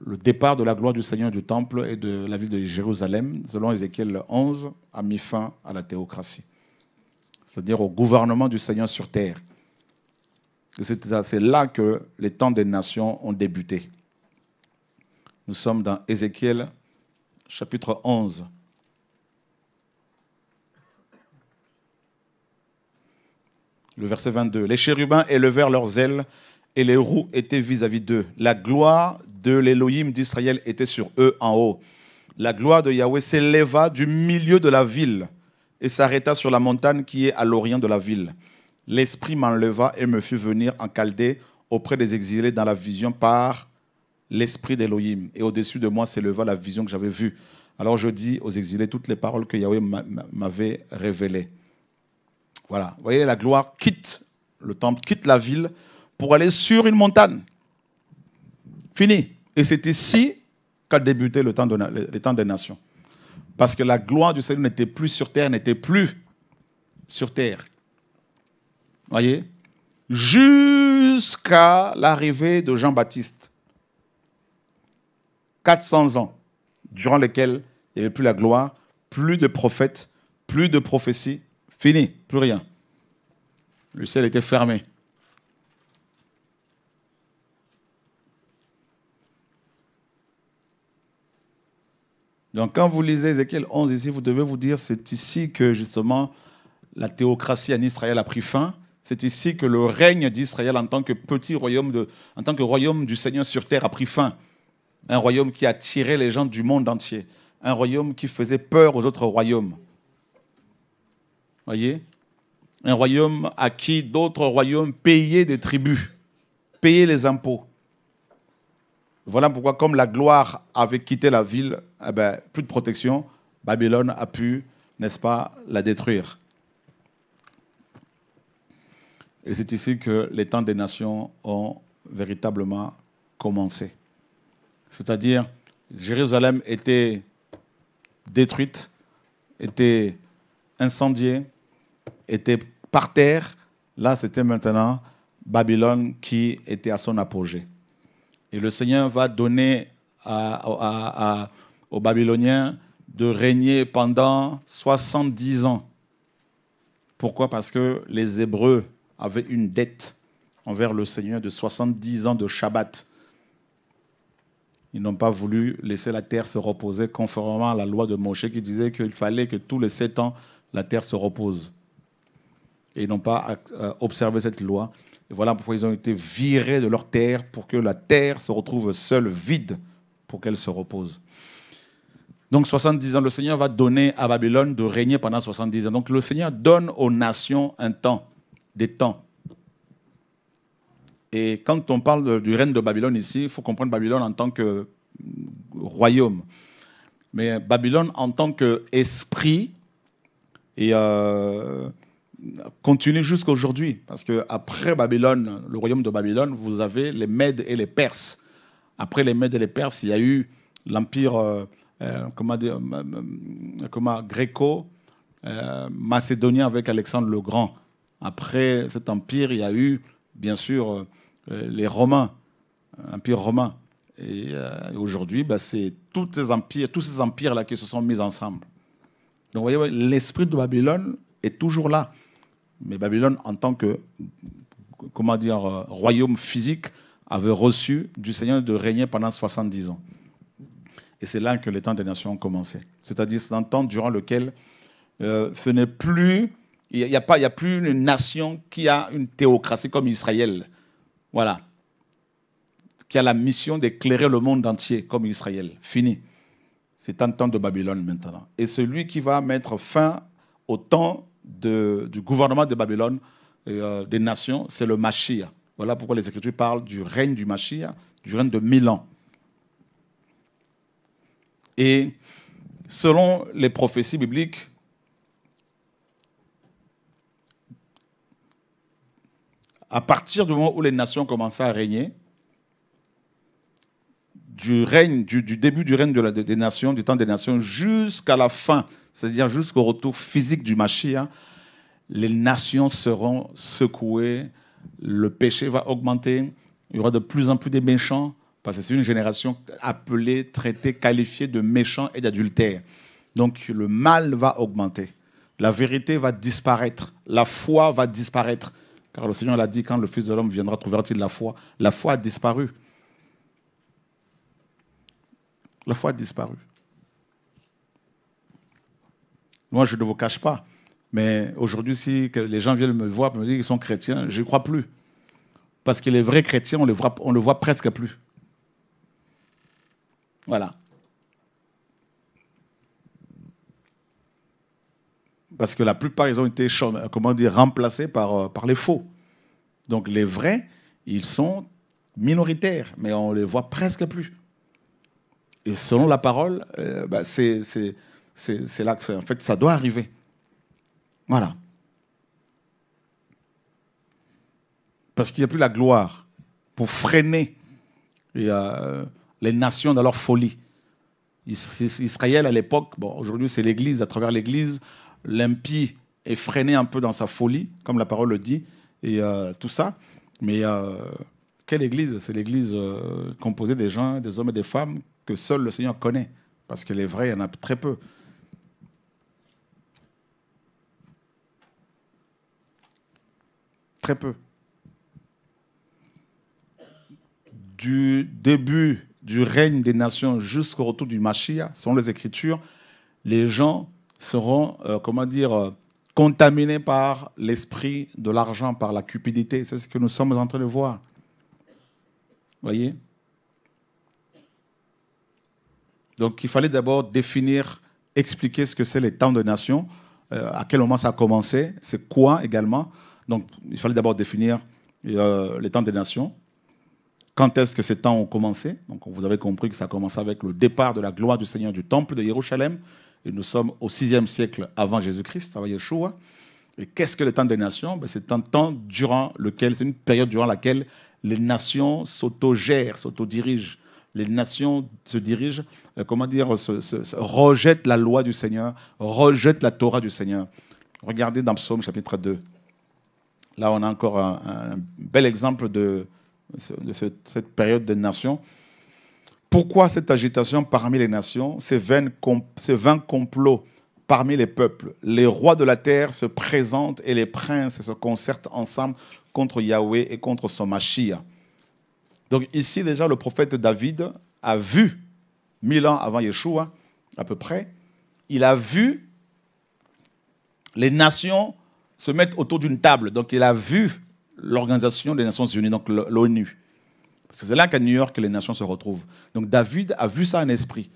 Le départ de la gloire du Seigneur du temple et de la ville de Jérusalem, selon Ézéchiel 11, a mis fin à la théocratie. C'est-à-dire au gouvernement du Seigneur sur terre. C'est là que les temps des nations ont débuté. Nous sommes dans Ézéchiel chapitre 11. Le verset 22. Les chérubins élevèrent leurs ailes et les roues étaient vis-à-vis d'eux. La gloire de l'Élohim d'Israël était sur eux en haut. La gloire de Yahweh s'éleva du milieu de la ville et s'arrêta sur la montagne qui est à l'orient de la ville. L'Esprit m'enleva et me fit venir en Chaldée auprès des exilés dans la vision par l'esprit d'Elohim. Et au-dessus de moi s'éleva la vision que j'avais vue. Alors je dis aux exilés toutes les paroles que Yahweh m'avait révélées. Voilà. Vous voyez, la gloire quitte le temple, quitte la ville pour aller sur une montagne. Fini. Et c'est ici qu'a débuté le temps, le temps des nations. Parce que la gloire du Seigneur n'était plus sur terre, n'était plus sur terre. Voyez Jusqu'à l'arrivée de Jean-Baptiste. 400 ans, durant lesquels il n'y avait plus la gloire, plus de prophètes, plus de prophéties, fini, plus rien. Le ciel était fermé. Donc quand vous lisez Ézéchiel 11 ici, vous devez vous dire, c'est ici que justement la théocratie en Israël a pris fin. C'est ici que le règne d'Israël en tant que petit royaume, de, en tant que royaume du Seigneur sur terre a pris fin un royaume qui attirait les gens du monde entier, un royaume qui faisait peur aux autres royaumes. Voyez Un royaume à qui d'autres royaumes payaient des tribus, payaient les impôts. Voilà pourquoi, comme la gloire avait quitté la ville, eh ben, plus de protection, Babylone a pu, n'est-ce pas, la détruire. Et c'est ici que les temps des nations ont véritablement commencé c'est-à-dire Jérusalem était détruite, était incendiée, était par terre. Là, c'était maintenant Babylone qui était à son apogée. Et le Seigneur va donner aux Babyloniens de régner pendant 70 ans. Pourquoi Parce que les Hébreux avaient une dette envers le Seigneur de 70 ans de Shabbat. Ils n'ont pas voulu laisser la terre se reposer conformément à la loi de Moshe qui disait qu'il fallait que tous les sept ans, la terre se repose. Et ils n'ont pas euh, observé cette loi. Et voilà pourquoi ils ont été virés de leur terre pour que la terre se retrouve seule, vide, pour qu'elle se repose. Donc 70 ans, le Seigneur va donner à Babylone de régner pendant 70 ans. Donc le Seigneur donne aux nations un temps, des temps. Et quand on parle du règne de Babylone ici, il faut comprendre Babylone en tant que royaume. Mais Babylone en tant qu'esprit et euh, continue jusqu'à aujourd'hui. Parce qu'après Babylone, le royaume de Babylone, vous avez les Mèdes et les Perses. Après les Mèdes et les Perses, il y a eu l'empire euh, euh, euh gréco, macédonien avec Alexandre le Grand. Après cet empire, il y a eu, bien sûr, euh, les Romains, l'Empire romain. Et euh, aujourd'hui, bah, c'est tous ces empires, tous ces empires-là qui se sont mis ensemble. Donc, vous voyez, l'esprit de Babylone est toujours là. Mais Babylone, en tant que, comment dire, euh, royaume physique, avait reçu du Seigneur de régner pendant 70 ans. Et c'est là que les temps des nations ont commencé. C'est-à-dire, c'est un temps durant lequel ce n'est plus, il n'y a, a, a plus une nation qui a une théocratie comme Israël voilà. Qui a la mission d'éclairer le monde entier comme Israël. Fini. C'est un temps de Babylone maintenant. Et celui qui va mettre fin au temps du gouvernement de Babylone, euh, des nations, c'est le Mashiach. Voilà pourquoi les Écritures parlent du règne du Mashiach, du règne de mille ans. Et selon les prophéties bibliques, à partir du moment où les nations commencent à régner, du, règne, du, début du règne des nations, du temps des nations, jusqu'à la fin, c'est-à-dire jusqu'au retour physique du machia, les nations seront secouées, le péché va augmenter, il y aura de plus en plus de méchants, parce que c'est une génération appelée, traitée, qualifiée de méchants et d'adultères. Donc le mal va augmenter, la vérité va disparaître, la foi va disparaître car le Seigneur l'a dit, quand le Fils de l'homme viendra, trouvera-t-il la foi La foi a disparu. La foi a disparu. Moi, je ne vous cache pas. Mais aujourd'hui, si les gens viennent me voir et me dire qu'ils sont chrétiens, je ne crois plus. Parce que les vrais chrétiens, on ne voit, le voit presque plus. Voilà. Parce que la plupart, ils ont été comment dire, remplacés par, euh, par les faux. Donc les vrais, ils sont minoritaires, mais on les voit presque plus. Et selon la parole, euh, bah, c'est là que en fait, ça doit arriver. Voilà. Parce qu'il n'y a plus la gloire pour freiner euh, les nations dans leur folie. Israël, à l'époque, bon, aujourd'hui c'est l'Église, à travers l'Église, l'impie est freiné un peu dans sa folie, comme la parole le dit, et euh, tout ça. Mais euh, quelle église C'est l'église euh, composée des gens, des hommes et des femmes que seul le Seigneur connaît, parce qu'elle est vraie, il y en a très peu. Très peu. Du début du règne des nations jusqu'au retour du Mashiach, selon les Écritures, les gens seront, euh, comment dire, euh, contaminés par l'esprit de l'argent, par la cupidité. C'est ce que nous sommes en train de voir. Voyez Donc il fallait d'abord définir, expliquer ce que c'est les temps de nation, euh, à quel moment ça a commencé, c'est quoi également. Donc il fallait d'abord définir les temps des nations. Quand est-ce que ces temps ont commencé Donc vous avez compris que ça a commencé avec le départ de la gloire du Seigneur du temple de Jérusalem et nous sommes au 6 siècle avant Jésus-Christ, avant Yeshua. Et qu'est-ce que le temps des nations ben, C'est un temps durant lequel, c'est une période durant laquelle les nations s'autogèrent, s'autodirigent. Les nations se dirigent, euh, comment dire, se, rejettent la loi du Seigneur, rejettent la Torah du Seigneur. Regardez dans Psaume chapitre 2. Là, on a encore un, bel exemple de, cette période des nations. Pourquoi cette agitation parmi les nations, ces vains, ces complots parmi les peuples Les rois de la terre se présentent et les princes se concertent ensemble contre Yahweh et contre son Machia. Donc ici déjà, le prophète David a vu, mille ans avant Yeshua à peu près, il a vu les nations se mettre autour d'une table. Donc il a vu l'Organisation des Nations Unies, donc l'ONU. C'est là qu'à New York les nations se retrouvent. Donc David a vu ça en esprit.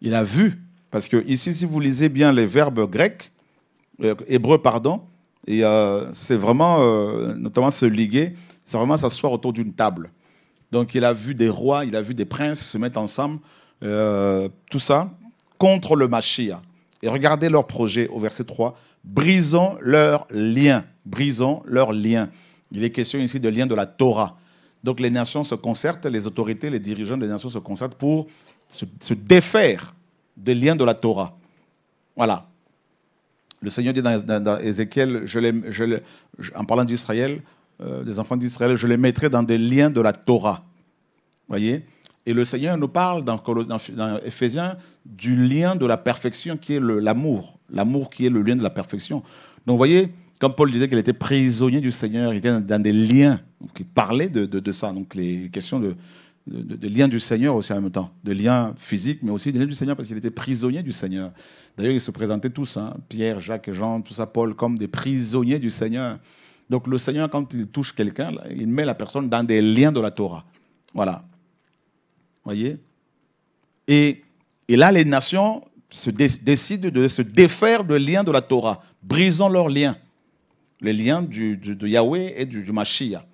Il a vu, parce que ici, si vous lisez bien les verbes grecs, euh, hébreux, pardon, et euh, c'est vraiment, euh, notamment se liguer, c'est vraiment s'asseoir autour d'une table. Donc il a vu des rois, il a vu des princes se mettre ensemble, tout ça, contre le Machia. Et regardez leur projet au verset 3. Brisons leurs liens. Brisons leurs liens. Il est question ici de liens de la Torah. Donc les nations se concertent, les autorités, les dirigeants des nations se concertent pour se, défaire des liens de la Torah. Voilà. Le Seigneur dit dans, Ézéchiel, je en parlant d'Israël, euh, des enfants d'Israël, je les mettrai dans des liens de la Torah. Voyez Et le Seigneur nous parle dans, dans Éphésiens du lien de la perfection qui est l'amour, l'amour qui est le lien de la perfection. Donc, vous voyez, Paul disait qu'il était prisonnier du Seigneur, il était dans des liens. Donc il parlait de, ça. Donc les questions de, de, liens du Seigneur aussi en même temps, de liens physiques, mais aussi des liens du Seigneur, parce qu'il était prisonnier du Seigneur. D'ailleurs, ils se présentaient tous, hein. Pierre, Jacques, Jean, tout ça, Paul, comme des prisonniers du Seigneur. Donc le Seigneur, quand il touche quelqu'un, il met la personne dans des liens de la Torah. Voilà. Voyez et, là, les nations se décident de se défaire de liens de la Torah. brisant leurs liens les liens du, de Yahweh et du, du Mashiach.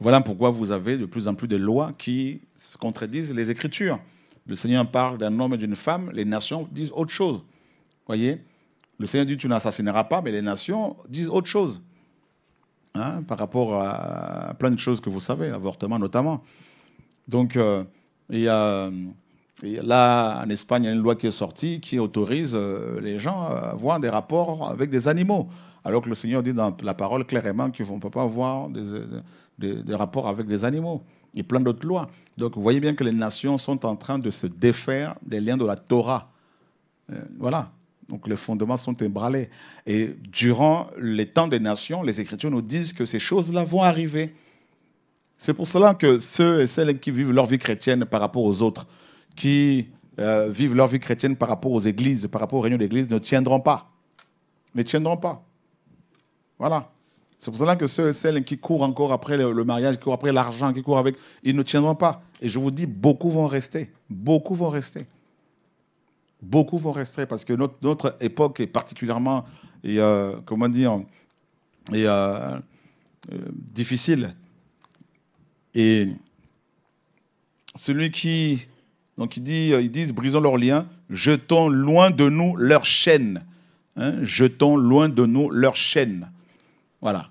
Voilà pourquoi vous avez de plus en plus de lois qui contredisent les Écritures. Le Seigneur parle d'un homme et d'une femme, les nations disent autre chose. Voyez Le Seigneur dit tu n'assassineras pas, mais les nations disent autre chose. Hein, par rapport à plein de choses que vous savez, avortement notamment. Donc, euh, a, là, en Espagne, il y a une loi qui est sortie qui autorise euh, les gens à avoir des rapports avec des animaux alors que le Seigneur dit dans la parole clairement qu'on ne peut pas avoir des, rapports avec des animaux et plein d'autres lois. Donc vous voyez bien que les nations sont en train de se défaire des liens de la Torah. Euh, voilà. Donc les fondements sont ébranlés. Et durant les temps des nations, les Écritures nous disent que ces choses-là vont arriver. C'est pour cela que ceux et celles qui vivent leur vie chrétienne par rapport aux autres, qui euh, vivent leur vie chrétienne par rapport aux églises, par rapport aux réunions d'Église, ne tiendront pas. Ne tiendront pas. Voilà. C'est pour cela que ceux et celles qui courent encore après le mariage, qui courent après l'argent, qui courent avec, ils ne tiendront pas. Et je vous dis, beaucoup vont rester. Beaucoup vont rester. Beaucoup vont rester parce que notre, époque est particulièrement, et, euh, comment dire, et, euh, euh, difficile. Et celui qui, donc il dit, ils disent, brisons leurs liens, jetons loin de nous leurs chaînes. Hein, jetons loin de nous leurs chaînes. Voilà.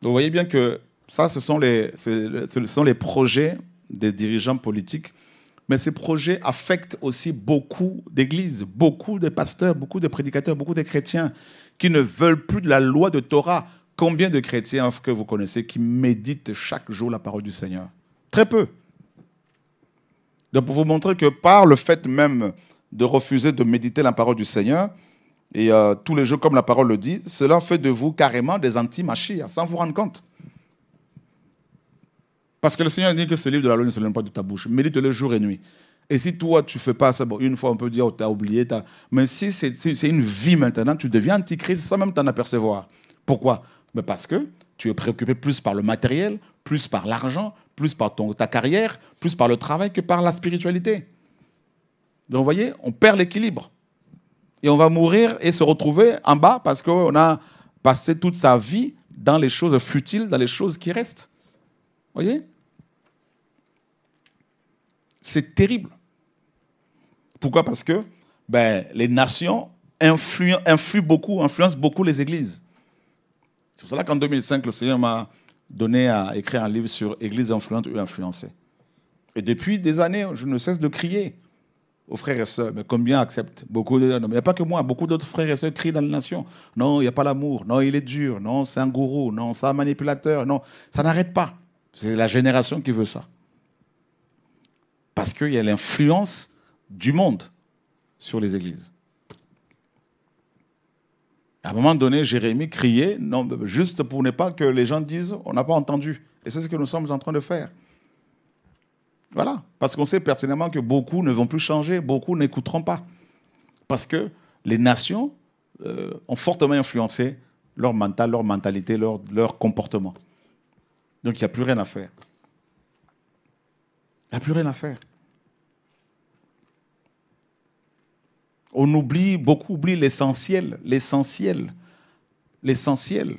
vous voyez bien que ça, ce sont les, ce sont les projets des dirigeants politiques, mais ces projets affectent aussi beaucoup d'églises, beaucoup de pasteurs, beaucoup de prédicateurs, beaucoup de chrétiens qui ne veulent plus de la loi de Torah. Combien de chrétiens que vous connaissez qui méditent chaque jour la parole du Seigneur Très peu. Donc pour vous montrer que par le fait même de refuser de méditer la parole du Seigneur, et euh, tous les jours, comme la parole le dit, cela fait de vous carrément des anti-machias, sans vous rendre compte. Parce que le Seigneur dit que ce livre de la loi ne se lève pas de ta bouche. Médite-le jour et nuit. Et si toi, tu ne fais pas ça, bon, une fois, on peut dire, oh, tu as oublié. Mais si c'est une vie maintenant, tu deviens antichrist sans même t'en apercevoir. Pourquoi Mais ben Parce que tu es préoccupé plus par le matériel, plus par l'argent, plus par ton, ta carrière, plus par le travail que par la spiritualité. Donc, vous voyez, on perd l'équilibre. Et on va mourir et se retrouver en bas parce qu'on a passé toute sa vie dans les choses futiles, dans les choses qui restent. Vous voyez C'est terrible. Pourquoi Parce que ben, les nations influent, beaucoup, influencent beaucoup les églises. C'est pour cela qu'en 2005, le Seigneur m'a donné à écrire un livre sur Église influente ou influencée. Et depuis des années, je ne cesse de crier aux frères et sœurs, mais combien acceptent Beaucoup de... il n'y a pas que moi, beaucoup d'autres frères et sœurs crient dans la nation. Non, il n'y a pas l'amour. Non, il est dur. Non, c'est un gourou. Non, c'est un manipulateur. Non, ça n'arrête pas. C'est la génération qui veut ça. Parce qu'il y a l'influence du monde sur les églises. À un moment donné, Jérémie criait, non, juste pour ne pas que les gens disent, on n'a pas entendu. Et c'est ce que nous sommes en train de faire. Voilà. Parce qu'on sait pertinemment que beaucoup ne vont plus changer, beaucoup n'écouteront pas. Parce que les nations euh, ont fortement influencé leur mental, leur mentalité, leur, comportement. Donc il n'y a plus rien à faire. Il n'y a plus rien à faire. On oublie, beaucoup oublient l'essentiel, l'essentiel, l'essentiel.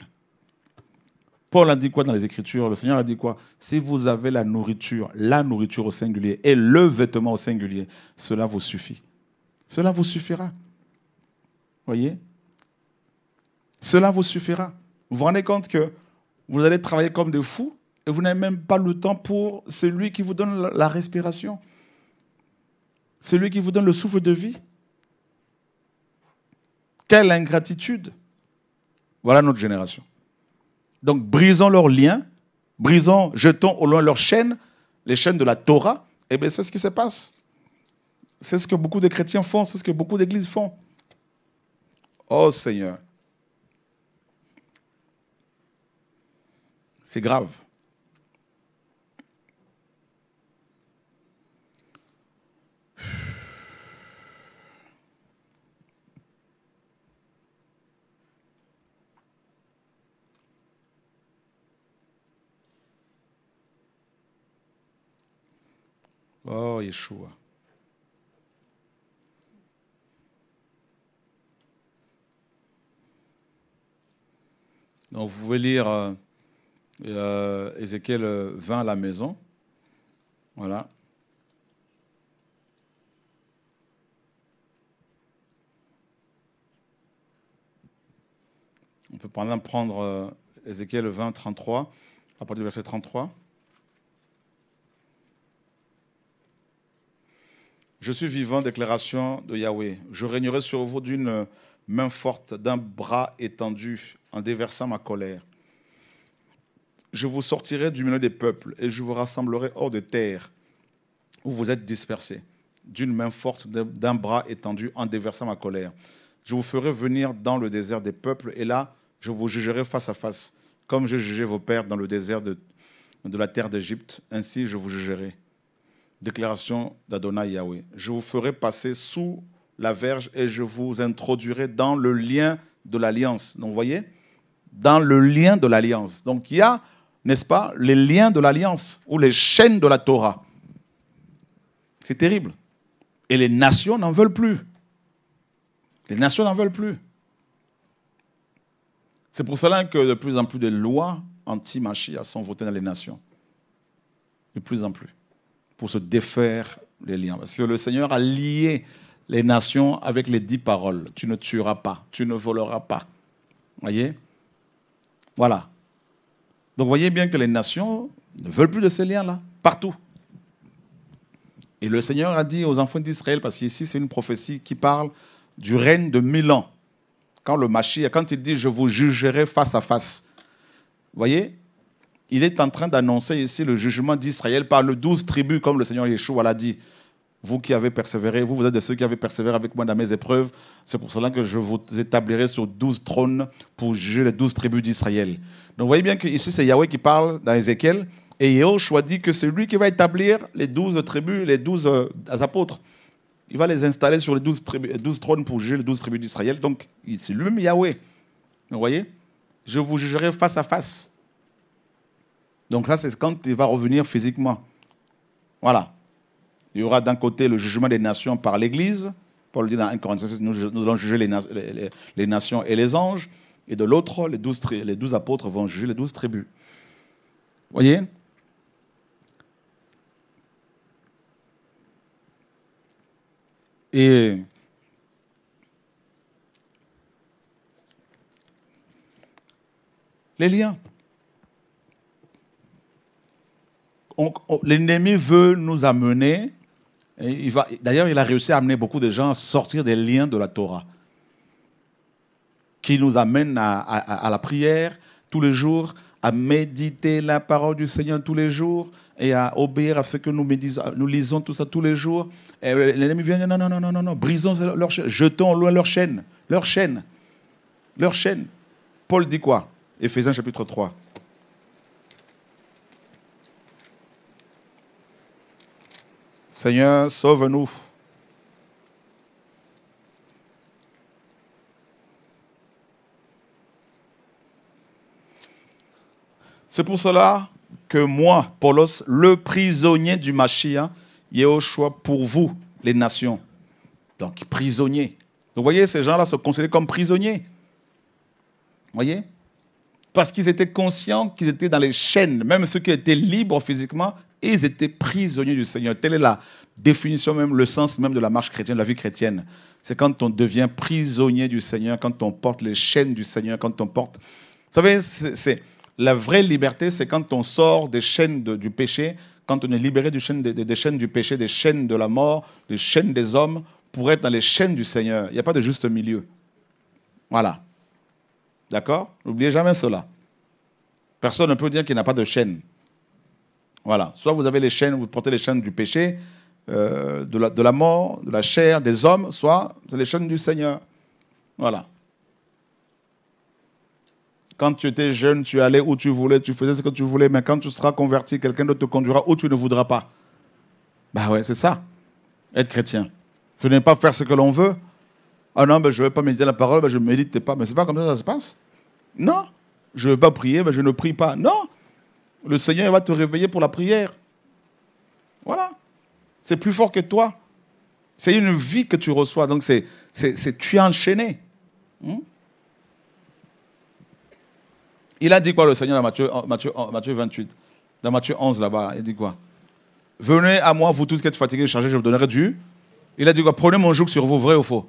Paul a dit quoi dans les Écritures Le Seigneur a dit quoi Si vous avez la nourriture, la nourriture au singulier et le vêtement au singulier, cela vous suffit. Cela vous suffira. Voyez Cela vous suffira. Vous vous rendez compte que vous allez travailler comme des fous et vous n'avez même pas le temps pour celui qui vous donne la respiration, celui qui vous donne le souffle de vie. Quelle ingratitude Voilà notre génération. Donc brisons leurs liens, brisons, jetons au loin leurs chaînes, les chaînes de la Torah, et eh bien c'est ce qui se passe. C'est ce que beaucoup de chrétiens font, c'est ce que beaucoup d'églises font. Oh Seigneur. C'est grave. Oh, Yeshua. Donc vous pouvez lire euh, euh Ézéchiel 20 euh, à la maison. Voilà. On peut par prendre euh, Ézéchiel 20, 33, à partir du verset 33. Je suis vivant, déclaration de Yahweh. Je régnerai sur vous d'une main forte, d'un bras étendu, en déversant ma colère. Je vous sortirai du milieu des peuples et je vous rassemblerai hors de terre où vous êtes dispersés, d'une main forte, d'un bras étendu, en déversant ma colère. Je vous ferai venir dans le désert des peuples et là, je vous jugerai face à face, comme je jugé vos pères dans le désert de la terre d'Égypte. Ainsi, je vous jugerai. Déclaration d'Adonai Yahweh. Je vous ferai passer sous la verge et je vous introduirai dans le lien de l'alliance. Donc, vous voyez Dans le lien de l'alliance. Donc, il y a, n'est-ce pas, les liens de l'alliance ou les chaînes de la Torah. C'est terrible. Et les nations n'en veulent plus. Les nations n'en veulent plus. C'est pour cela que de plus en plus de lois anti-machia sont votées dans les nations. De plus en plus pour se défaire les liens. Parce que le Seigneur a lié les nations avec les dix paroles. Tu ne tueras pas, tu ne voleras pas. Voyez Voilà. Donc voyez bien que les nations ne veulent plus de ces liens-là, partout. Et le Seigneur a dit aux enfants d'Israël, parce qu'ici c'est une prophétie qui parle du règne de mille ans. Quand le Machia, quand il dit je vous jugerai face à face, voyez, il est en train d'annoncer ici le jugement d'Israël par les douze tribus, comme le Seigneur Yeshua l'a dit. Vous qui avez persévéré, vous, vous êtes de ceux qui avez persévéré avec moi dans mes épreuves. C'est pour cela que je vous établirai sur douze trônes pour juger les douze tribus d'Israël. Donc vous voyez bien qu'ici, c'est Yahweh qui parle dans Ézéchiel. Et Yahweh dit que c'est lui qui va établir les douze tribus, les douze euh, apôtres. Il va les installer sur les douze, trônes pour juger les douze tribus d'Israël. Donc, c'est lui-même Yahweh. Vous voyez Je vous jugerai face à face. Donc là, c'est quand il va revenir physiquement. Voilà. Il y aura d'un côté le jugement des nations par l'Église. Paul dit dans 1 Corinthiens nous, nous allons juger les, nations et les anges. Et de l'autre, les douze, les douze apôtres vont juger les douze tribus. Vous voyez Et les liens. l'ennemi veut nous amener. D'ailleurs, il a réussi à amener beaucoup de gens à sortir des liens de la Torah, qui nous amène à, la prière tous les jours, à méditer la parole du Seigneur tous les jours et à obéir à ce que nous, nous lisons tout ça tous les jours. L'ennemi vient, non, non, non, non, non, brisons leur chaîne, jetons loin leur chaîne, leur chaîne, leur chaîne. Paul dit quoi Éphésiens chapitre 3. Seigneur, sauve-nous. C'est pour cela que moi, Paulos, le prisonnier du Machia, choix pour vous, les nations. Donc, prisonnier. vous voyez, ces gens-là se considèrent comme prisonniers. Vous voyez Parce qu'ils étaient conscients qu'ils étaient dans les chaînes. Même ceux qui étaient libres physiquement ils étaient prisonniers du Seigneur. Telle est la définition même, le sens même de la marche chrétienne, de la vie chrétienne. C'est quand on devient prisonnier du Seigneur, quand on porte les chaînes du Seigneur, quand on porte... Vous savez, c'est la vraie liberté, c'est quand on sort des chaînes du péché, quand on est libéré des chaînes, chaînes du péché, des chaînes de la mort, des chaînes des hommes, pour être dans les chaînes du Seigneur. Il n'y a pas de juste milieu. Voilà. D'accord N'oubliez jamais cela. Personne ne peut dire qu'il n'a pas de chaîne. Voilà. Soit vous avez les chaînes, vous portez les chaînes du péché, euh, de, la, mort, de la chair, des hommes, soit les chaînes du Seigneur. Voilà. Quand tu étais jeune, tu allais où tu voulais, tu faisais ce que tu voulais, mais quand tu seras converti, quelqu'un d'autre te conduira où tu ne voudras pas. Bah ouais, c'est ça, être chrétien. Ce n'est pas faire ce que l'on veut. Ah non, mais ben, je ne vais pas méditer la parole, mais ben, je ne médite pas. Mais c'est pas comme ça que ça se passe. Non, je ne veux pas prier, mais ben, je ne prie pas. Non, le Seigneur va te réveiller pour la prière. Voilà. C'est plus fort que toi. C'est une vie que tu reçois. Donc, c'est, c'est, tu es enchaîné. Hmm? il a dit quoi le Seigneur dans Matthieu, Matthieu, 28 Dans Matthieu 11, là-bas, il dit quoi Venez à moi, vous tous qui êtes fatigués et chargés, je vous donnerai du. Il a dit quoi Prenez mon joug sur vous, vrai ou faux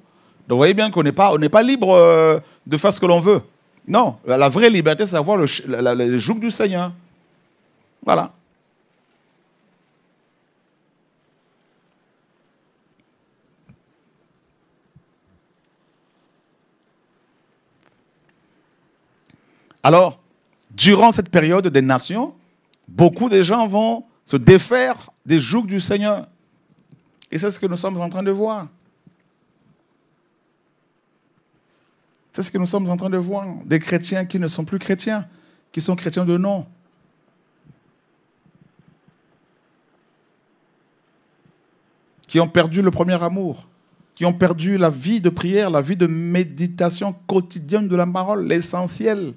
Donc, vous voyez bien qu'on n'est pas, on pas libre euh, de faire ce que l'on veut. Non, la vraie liberté, c'est d'avoir le joug du Seigneur. Voilà. Alors, durant cette période des nations, beaucoup de gens vont se défaire des jougs du Seigneur. Et c'est ce que nous sommes en train de voir. C'est ce que nous sommes en train de voir. Des chrétiens qui ne sont plus chrétiens, qui sont chrétiens de nom, qui ont perdu le premier amour, qui ont perdu la vie de prière, la vie de méditation quotidienne de la parole, l'essentiel.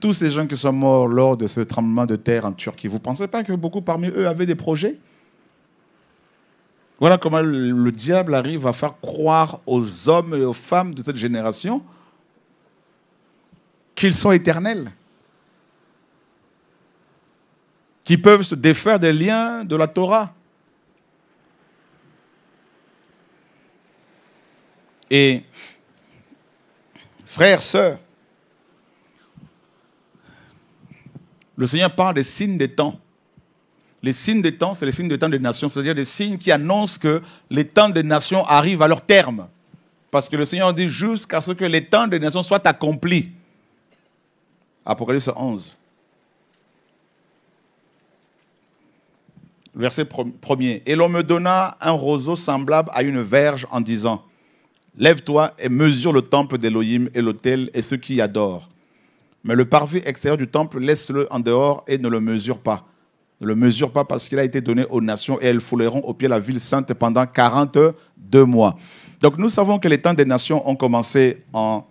Tous ces gens qui sont morts lors de ce tremblement de terre en Turquie, vous ne pensez pas que beaucoup parmi eux avaient des projets Voilà comment le diable arrive à faire croire aux hommes et aux femmes de cette génération qu'ils sont éternels, qu'ils peuvent se défaire des liens de la Torah Et frères, sœurs, le Seigneur parle des signes des temps. Les signes des temps, c'est les signes des temps des nations, c'est-à-dire des signes qui annoncent que les temps des nations arrivent à leur terme. Parce que le Seigneur dit jusqu'à ce que les temps des nations soient accomplis. Apocalypse 11. Verset 1 Et l'on me donna un roseau semblable à une verge en disant, Lève-toi et mesure le temple d'Élohim et l'autel et ceux qui y adorent. Mais le parvis extérieur du temple, laisse-le en dehors et ne le mesure pas. Ne le mesure pas parce qu'il a été donné aux nations et elles fouleront au pied la ville sainte pendant 42 mois. Donc nous savons que les temps des nations ont commencé en,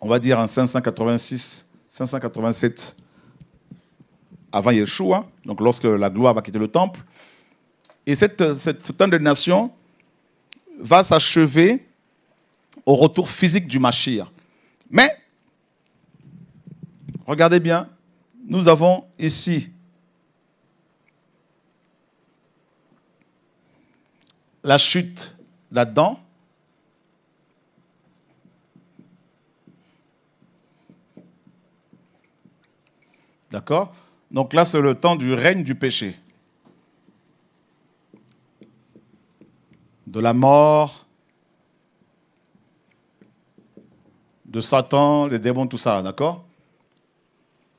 on va dire, en 586, 587 avant Yeshua, donc lorsque la gloire va quitter le temple. Et cette, ce temps des nations va s'achever au retour physique du Machir. Mais, regardez bien, nous avons ici la chute là-dedans. D'accord Donc là, c'est le temps du règne du péché, de la mort, de Satan, les démons, tout ça, d'accord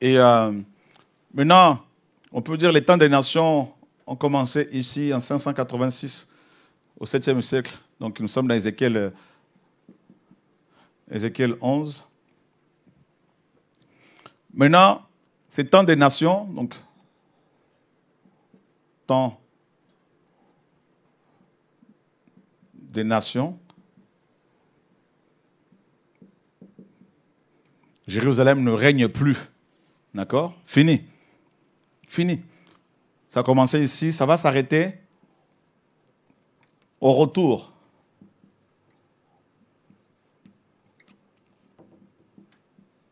Et euh, maintenant, on peut dire les temps des nations ont commencé ici en 586, au 7e siècle. Donc nous sommes dans Ézéchiel, euh, Ézéchiel 11. Maintenant, c'est temps des nations, donc temps des nations. Jérusalem ne règne plus. D'accord Fini. Fini. Ça a commencé ici, ça va s'arrêter au retour.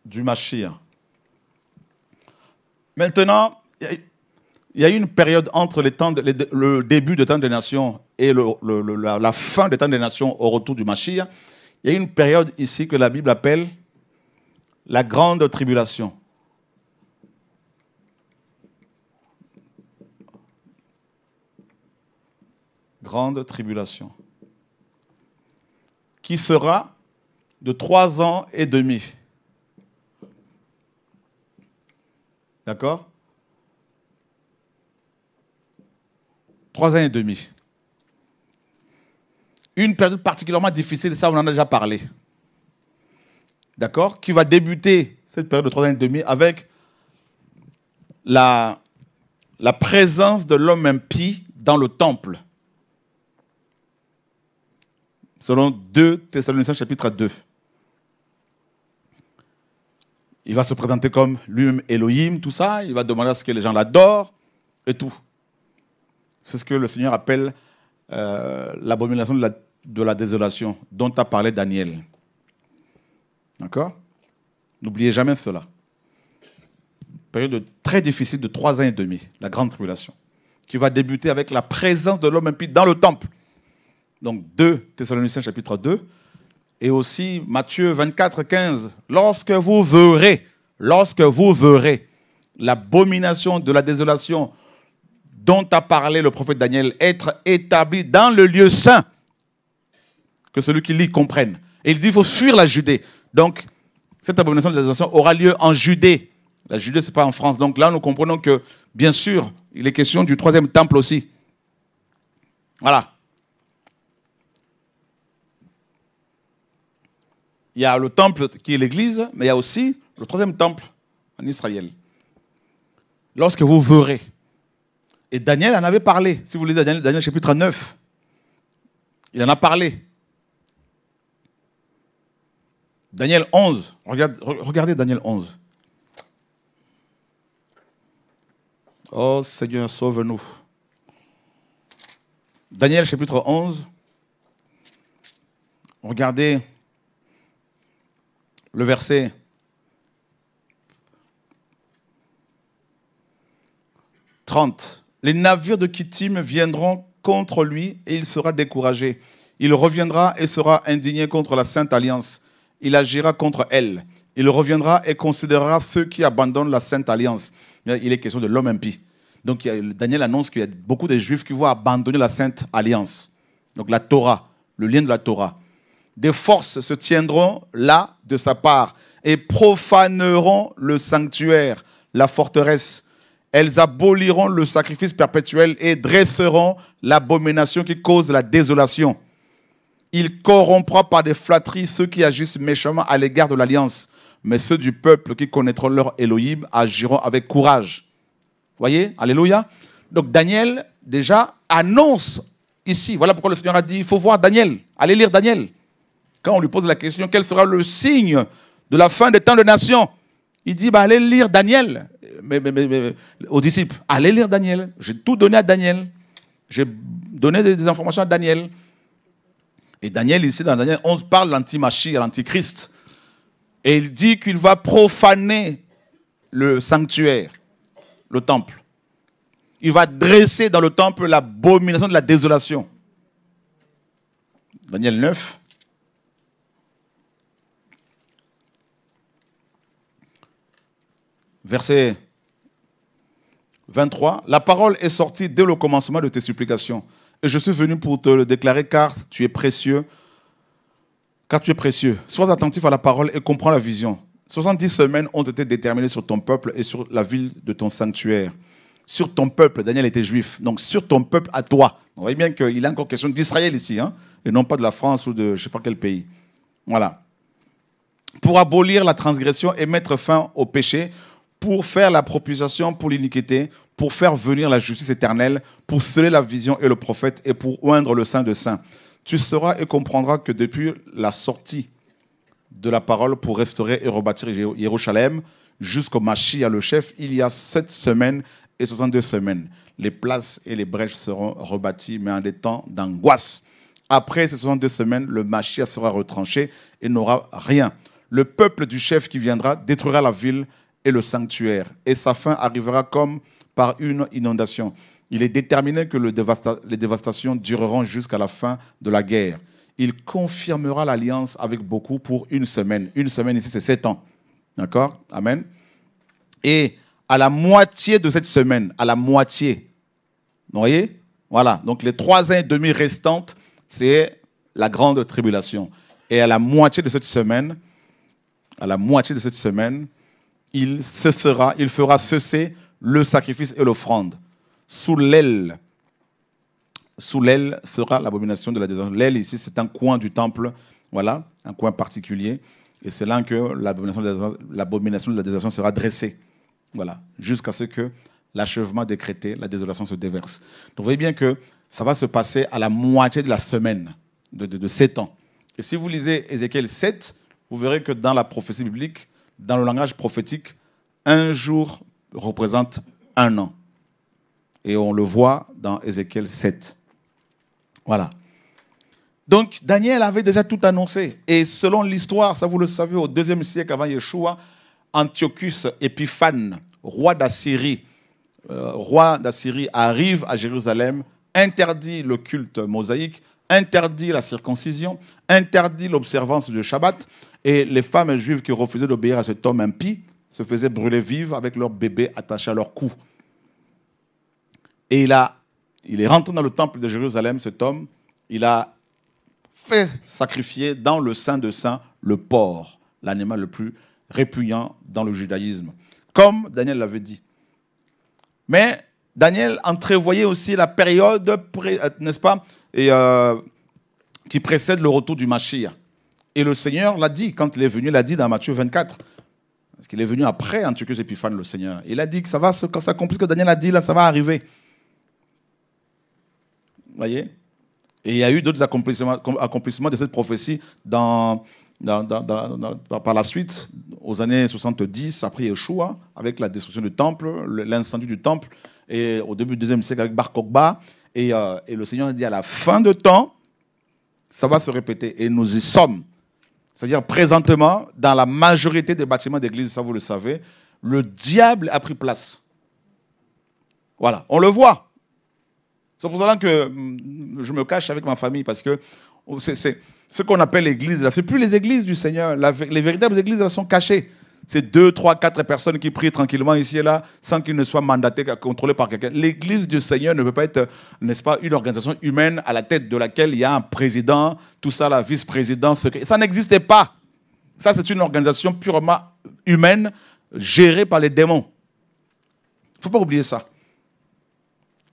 du Machia. Maintenant, il y a eu une période entre le début de temps des nations et la, fin des temps des nations au retour du Machia. Il y a eu une période ici que la Bible appelle la grande tribulation. Grande tribulation. Qui sera de trois ans et demi. D'accord Trois ans et demi. Une période particulièrement difficile, ça on en a déjà parlé d'accord, qui va débuter cette période de trois ans et demi avec la, présence de l'homme impie dans le temple. Selon 2 Thessaloniciens chapitre 2. Il va se présenter comme lui-même Elohim, tout ça. Il va demander à ce que les gens l'adorent et tout. C'est ce que le Seigneur appelle euh, l'abomination de la désolation dont a parlé Daniel. D'accord N'oubliez jamais cela. Période très difficile de trois ans et demi, la grande tribulation, qui va débuter avec la présence de l'homme impie dans le temple. Donc 2 Thessaloniciens chapitre 2, et aussi Matthieu 24, 15. Lorsque vous verrez, lorsque vous verrez l'abomination de la désolation dont a parlé le prophète Daniel être établi dans le lieu saint, que celui qui lit comprenne. Et il dit, il faut fuir la Judée. Donc, cette abomination la nations aura lieu en Judée. La Judée, ce n'est pas en France. Donc là, nous comprenons que, bien sûr, il est question du troisième temple aussi. Voilà. Il y a le temple qui est l'Église, mais il y a aussi le troisième temple en Israël. Lorsque vous verrez, et Daniel en avait parlé, si vous lisez Daniel chapitre 9, il en a parlé. Daniel 11, regardez Daniel 11. Oh Seigneur, sauve-nous. Daniel chapitre 11, regardez le verset. « 30. Les navires de Kittim viendront contre lui et il sera découragé. Il reviendra et sera indigné contre la Sainte Alliance il agira contre elle. Il reviendra et considérera ceux qui abandonnent la sainte alliance. Il est question de l'homme impie. Donc Daniel annonce qu'il y a beaucoup de juifs qui vont abandonner la sainte alliance. Donc la Torah, le lien de la Torah. Des forces se tiendront là de sa part et profaneront le sanctuaire, la forteresse. Elles aboliront le sacrifice perpétuel et dresseront l'abomination qui cause la désolation. Il corrompra par des flatteries ceux qui agissent méchamment à l'égard de l'alliance. Mais ceux du peuple qui connaîtront leur Elohim agiront avec courage. Voyez Alléluia. Donc Daniel, déjà, annonce ici. Voilà pourquoi le Seigneur a dit, il faut voir Daniel. Allez lire Daniel. Quand on lui pose la question, quel sera le signe de la fin des temps de nations Il dit, bah, allez lire Daniel. mais, aux disciples, allez lire Daniel. J'ai tout donné à Daniel. J'ai donné des informations à Daniel. Et Daniel, ici, dans Daniel 11, parle de l'antimachie, l'antichrist. Et il dit qu'il va profaner le sanctuaire, le temple. Il va dresser dans le temple l'abomination de la désolation. Daniel 9. Verset 23. La parole est sortie dès le commencement de tes supplications et je suis venu pour te le déclarer car tu es précieux. Car tu es précieux. Sois attentif à la parole et comprends la vision. 70 semaines ont été déterminées sur ton peuple et sur la ville de ton sanctuaire. Sur ton peuple, Daniel était juif, donc sur ton peuple à toi. On voit bien qu'il a encore question d'Israël ici, hein, et non pas de la France ou de je ne sais pas quel pays. Voilà. Pour abolir la transgression et mettre fin au péché, pour faire la propitiation pour l'iniquité, pour faire venir la justice éternelle, pour sceller la vision et le prophète et pour oindre le saint de saint. Tu sauras et comprendras que depuis la sortie de la parole pour restaurer et rebâtir Jérusalem jusqu'au Machia, le chef, il y a sept semaines et 62 semaines. Les places et les brèches seront rebâties, mais en des temps d'angoisse. Après ces 62 semaines, le Machia sera retranché et n'aura rien. Le peuple du chef qui viendra détruira la ville et le sanctuaire, et sa fin arrivera comme par une inondation. Il est déterminé que les dévastations dureront jusqu'à la fin de la guerre. Il confirmera l'alliance avec beaucoup pour une semaine. Une semaine ici, c'est sept ans. D'accord Amen. Et à la moitié de cette semaine, à la moitié, vous voyez Voilà. Donc les trois ans et demi restantes, c'est la grande tribulation. Et à la moitié de cette semaine, à la moitié de cette semaine, il il fera cesser le sacrifice et l'offrande. Sous l'aile, sous l'aile sera l'abomination de la désolation. L'aile ici, c'est un coin du temple, voilà, un coin particulier. Et c'est là que l'abomination de la désolation sera dressée. Voilà, jusqu'à ce que l'achèvement décrété, la désolation se déverse. Donc vous voyez bien que ça va se passer à la moitié de la semaine, de, de, ans. Et si vous lisez Ézéchiel 7, vous verrez que dans la prophétie biblique, dans le langage prophétique, un jour représente un an. Et on le voit dans Ézéchiel 7. Voilà. Donc Daniel avait déjà tout annoncé. Et selon l'histoire, ça vous le savez, au deuxième siècle avant Yeshua, Antiochus Épiphane, roi d'Assyrie, euh, roi d'Assyrie, arrive à Jérusalem, interdit le culte mosaïque, interdit la circoncision, interdit l'observance du Shabbat, et les femmes juives qui refusaient d'obéir à cet homme impie se faisaient brûler vives avec leur bébé attaché à leur cou. Et il, il est rentré dans le temple de Jérusalem, cet homme, il a fait sacrifier dans le sein de saint le porc, l'animal le plus répugnant dans le judaïsme, comme Daniel l'avait dit. Mais Daniel entrevoyait aussi la période, euh, n'est-ce pas, euh, qui précède le retour du Mashiach. Et le Seigneur l'a dit, quand il est venu, il l'a dit dans Matthieu 24, parce qu'il est venu après Antiochus hein, Épiphane, le Seigneur. Il a dit que ça va s'accomplir, ce que Daniel a dit, là, ça va arriver. Vous voyez Et il y a eu d'autres accomplissements, de cette prophétie par la suite, aux années 70, après Yeshua, avec la destruction du temple, l'incendie du temple, et au début du deuxième siècle avec Bar Kokhba. Et, euh, et le Seigneur a dit à la fin de temps, ça va se répéter. Et nous y sommes. C'est-à-dire, présentement, dans la majorité des bâtiments d'église, ça vous le savez, le diable a pris place. Voilà, on le voit. C'est pour cela que mm, je me cache avec ma famille, parce que oh, c'est ce qu'on appelle l'église, là, c'est plus les églises du Seigneur. les véritables églises, elles sont cachées. C'est deux, trois, quatre personnes qui prient tranquillement ici et là, sans qu'ils ne soient mandatés, contrôlés par quelqu'un. L'Église du Seigneur ne peut pas être, n'est-ce pas, une organisation humaine à la tête de laquelle il y a un président, tout ça, la vice-présidente. Ça n'existait pas. Ça, c'est une organisation purement humaine, gérée par les démons. Il ne faut pas oublier ça.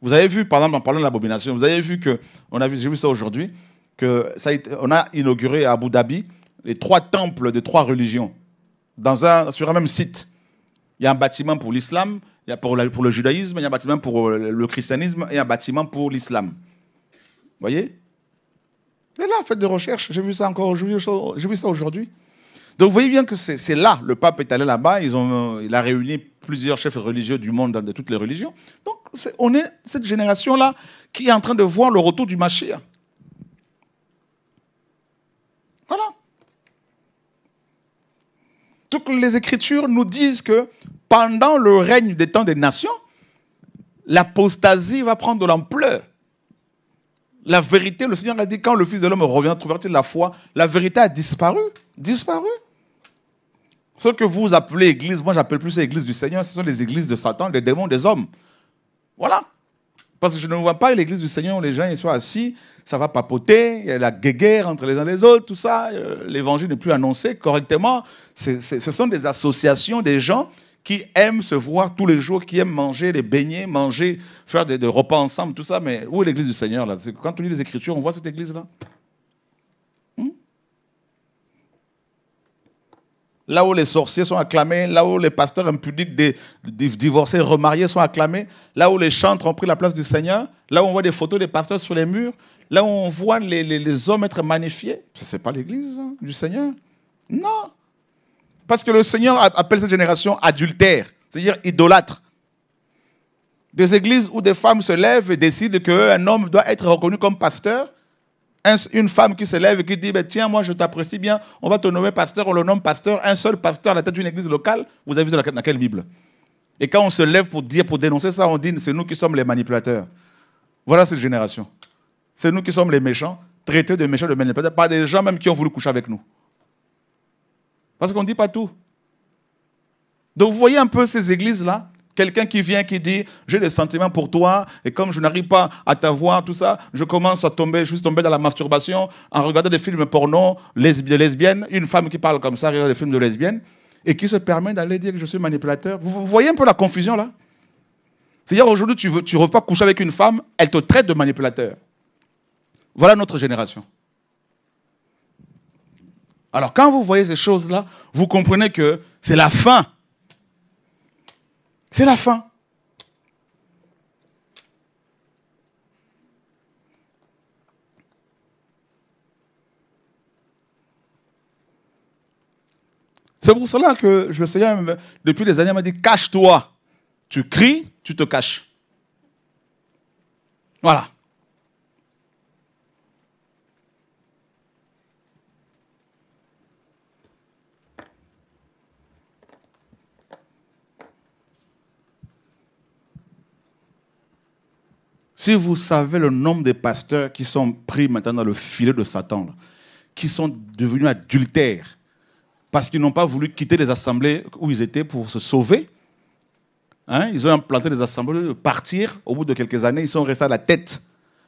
Vous avez vu, par exemple, en parlant de l'abomination, vous avez vu que, on a vu, j'ai vu ça aujourd'hui, que a on a inauguré à Abu Dhabi les trois temples des trois religions dans un, sur un même site. Il y a un bâtiment pour l'islam, il y a pour, pour, le judaïsme, il y a un bâtiment pour euh, le christianisme il y a un bâtiment pour l'islam. Vous voyez Et là, faites des recherches. J'ai vu ça encore, j'ai vu ça, aujourd'hui. Donc vous voyez bien que c'est là, le pape est allé là-bas, il a réuni plusieurs chefs religieux du monde de toutes les religions. Donc on est cette génération-là qui est en train de voir le retour du Mashiach. Voilà les Écritures nous disent que pendant le règne des temps des nations, l'apostasie va prendre de l'ampleur. La vérité, le Seigneur a dit, quand le Fils de l'homme revient, trouvera t la foi La vérité a disparu. Disparu. Ce que vous appelez église, moi j'appelle plus l'Église du Seigneur, ce sont les églises de Satan, des démons, des hommes. Voilà. Parce que je ne vois pas l'église du Seigneur où les gens ils sont assis, ça va papoter, il y a la guéguerre entre les uns et les autres, tout ça, euh, l'évangile n'est plus annoncé correctement. ce sont des associations, des gens qui aiment se voir tous les jours, qui aiment manger, les baigner, manger, faire des, des repas ensemble, tout ça. Mais où est l'église du Seigneur là Quand on lit les Écritures, on voit cette église là là où les sorciers sont acclamés, là où les pasteurs impudiques divorcés, remariés sont acclamés, là où les chantres ont pris la place du Seigneur, là où on voit des photos des pasteurs sur les murs, là où on voit les, hommes être magnifiés. Ce n'est pas l'église hein, du Seigneur. Non. Parce que le Seigneur appelle cette génération adultère, c'est-à-dire idolâtre. Des églises où des femmes se lèvent et décident qu'un homme doit être reconnu comme pasteur, une femme qui se lève et qui dit, ben, tiens, moi je t'apprécie bien, on va te nommer pasteur, on le nomme pasteur, un seul pasteur à la tête d'une église locale, vous avez vu dans, quelle Bible Et quand on se lève pour dire, pour dénoncer ça, on dit, c'est nous qui sommes les manipulateurs. Voilà cette génération. C'est nous qui sommes les méchants, traités de méchants, de manipulateurs, par des gens même qui ont voulu coucher avec nous. Parce qu'on ne dit pas tout. Donc vous voyez un peu ces églises-là, Quelqu'un qui vient qui dit J'ai des sentiments pour toi, et comme je n'arrive pas à t'avoir, tout ça, je commence à tomber, je suis tombé dans la masturbation en regardant des films porno, lesbiennes, une femme qui parle comme ça, regarde des films de lesbiennes, et qui se permet d'aller dire que je suis manipulateur. Vous voyez un peu la confusion là C'est-à-dire aujourd'hui, tu ne tu veux pas coucher avec une femme, elle te traite de manipulateur. Voilà notre génération. Alors quand vous voyez ces choses-là, vous comprenez que c'est la fin c'est la fin. C'est pour cela que je Seigneur, depuis des années, m'a dit cache-toi. Tu cries, tu te caches. Voilà. Si vous savez le nombre de pasteurs qui sont pris maintenant dans le filet de Satan, qui sont devenus adultères, parce qu'ils n'ont pas voulu quitter les assemblées où ils étaient pour se sauver, hein, ils ont implanté des assemblées, partir, au bout de quelques années, ils sont restés à la tête,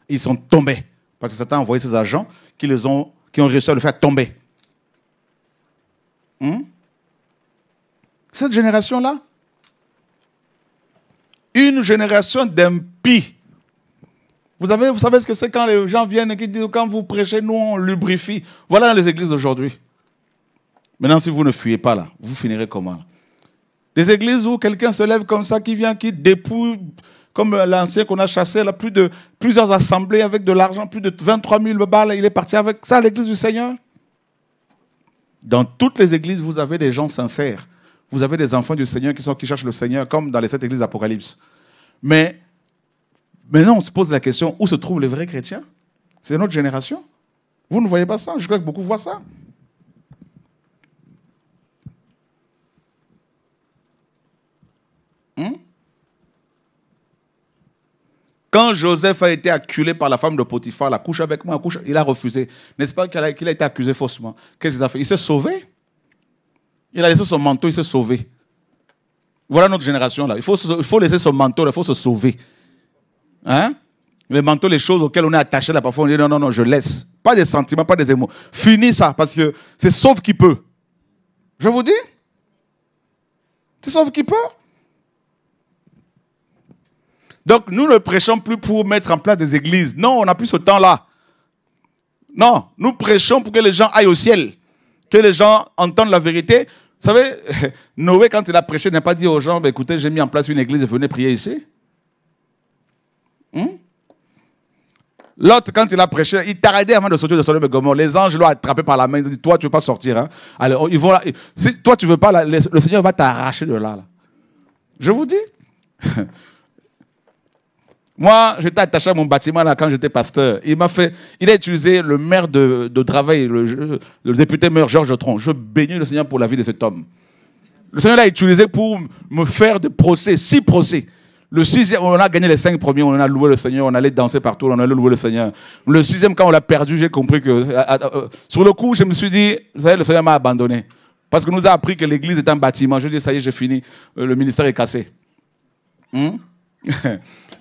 ils sont tombés, parce que Satan a envoyé ses agents qui, les ont, qui ont réussi à le faire tomber. Hmm? Cette génération-là, une génération d'impies vous savez, vous savez ce que c'est quand les gens viennent et qui disent quand vous prêchez, nous on lubrifie. Voilà dans les églises d'aujourd'hui. Maintenant, si vous ne fuyez pas là, vous finirez comment Des églises où quelqu'un se lève comme ça, qui vient, qui dépouille, comme euh, l'ancien qu'on a chassé, là, plus de plusieurs assemblées avec de l'argent, plus de 23 000 balles, il est parti avec ça l'église du Seigneur. Dans toutes les églises, vous avez des gens sincères. Vous avez des enfants du Seigneur qui, sont, qui cherchent le Seigneur, comme dans les sept églises d'Apocalypse. Mais Maintenant, on se pose la question où se trouvent les vrais chrétiens C'est notre génération. Vous ne voyez pas ça Je crois que beaucoup voient ça. Hmm? Quand Joseph a été acculé par la femme de Potiphar, la couche avec moi, il a refusé. N'est-ce pas qu'il a, été accusé faussement Qu'est-ce qu'il a fait Il s'est sauvé. Il a laissé son manteau, il s'est sauvé. Voilà notre génération là. Il faut, il faut laisser son manteau, il faut se sauver. Hein? Les manteaux, les choses auxquelles on est attaché là, parfois on dit non, non, non, je laisse. Pas des sentiments, pas des émotions. Finis ça, parce que c'est sauf qui peut. Je vous dis. C'est sauf qui peut. Donc nous ne prêchons plus pour mettre en place des églises. Non, on n'a plus ce temps-là. Non, nous prêchons pour que les gens aillent au ciel, que les gens entendent la vérité. Vous savez, Noé, quand il a prêché, n'a pas dit aux gens, bah, écoutez, j'ai mis en place une église, venez prier ici. Hmm? L'autre, quand il a prêché, il t'arrêtait avant de sortir de Sodome et Gomorre. Les anges l'ont attrapé par la main. Ils ont dit Toi, tu ne veux pas sortir. Hein. ils vont Si toi, tu ne veux pas, le, Seigneur va t'arracher de là, Je vous dis. Moi, j'étais attaché à mon bâtiment là quand j'étais pasteur. Il m'a fait, il a utilisé le maire de, Travail, le, député maire Georges Tron. Je bénis le Seigneur pour la vie de cet homme. Le Seigneur l'a utilisé pour me faire des procès, six procès. Le sixième, on a gagné les cinq premiers, on a loué le Seigneur, on allait danser partout, on allait louer le Seigneur. Le sixième, quand on l'a perdu, j'ai compris que. Euh, euh, euh, sur le coup, je me suis dit, vous savez, le Seigneur m'a abandonné. Parce qu'il nous a appris que l'église est un bâtiment. Je dis, ça y est, j'ai fini. Le ministère est cassé. Hmm?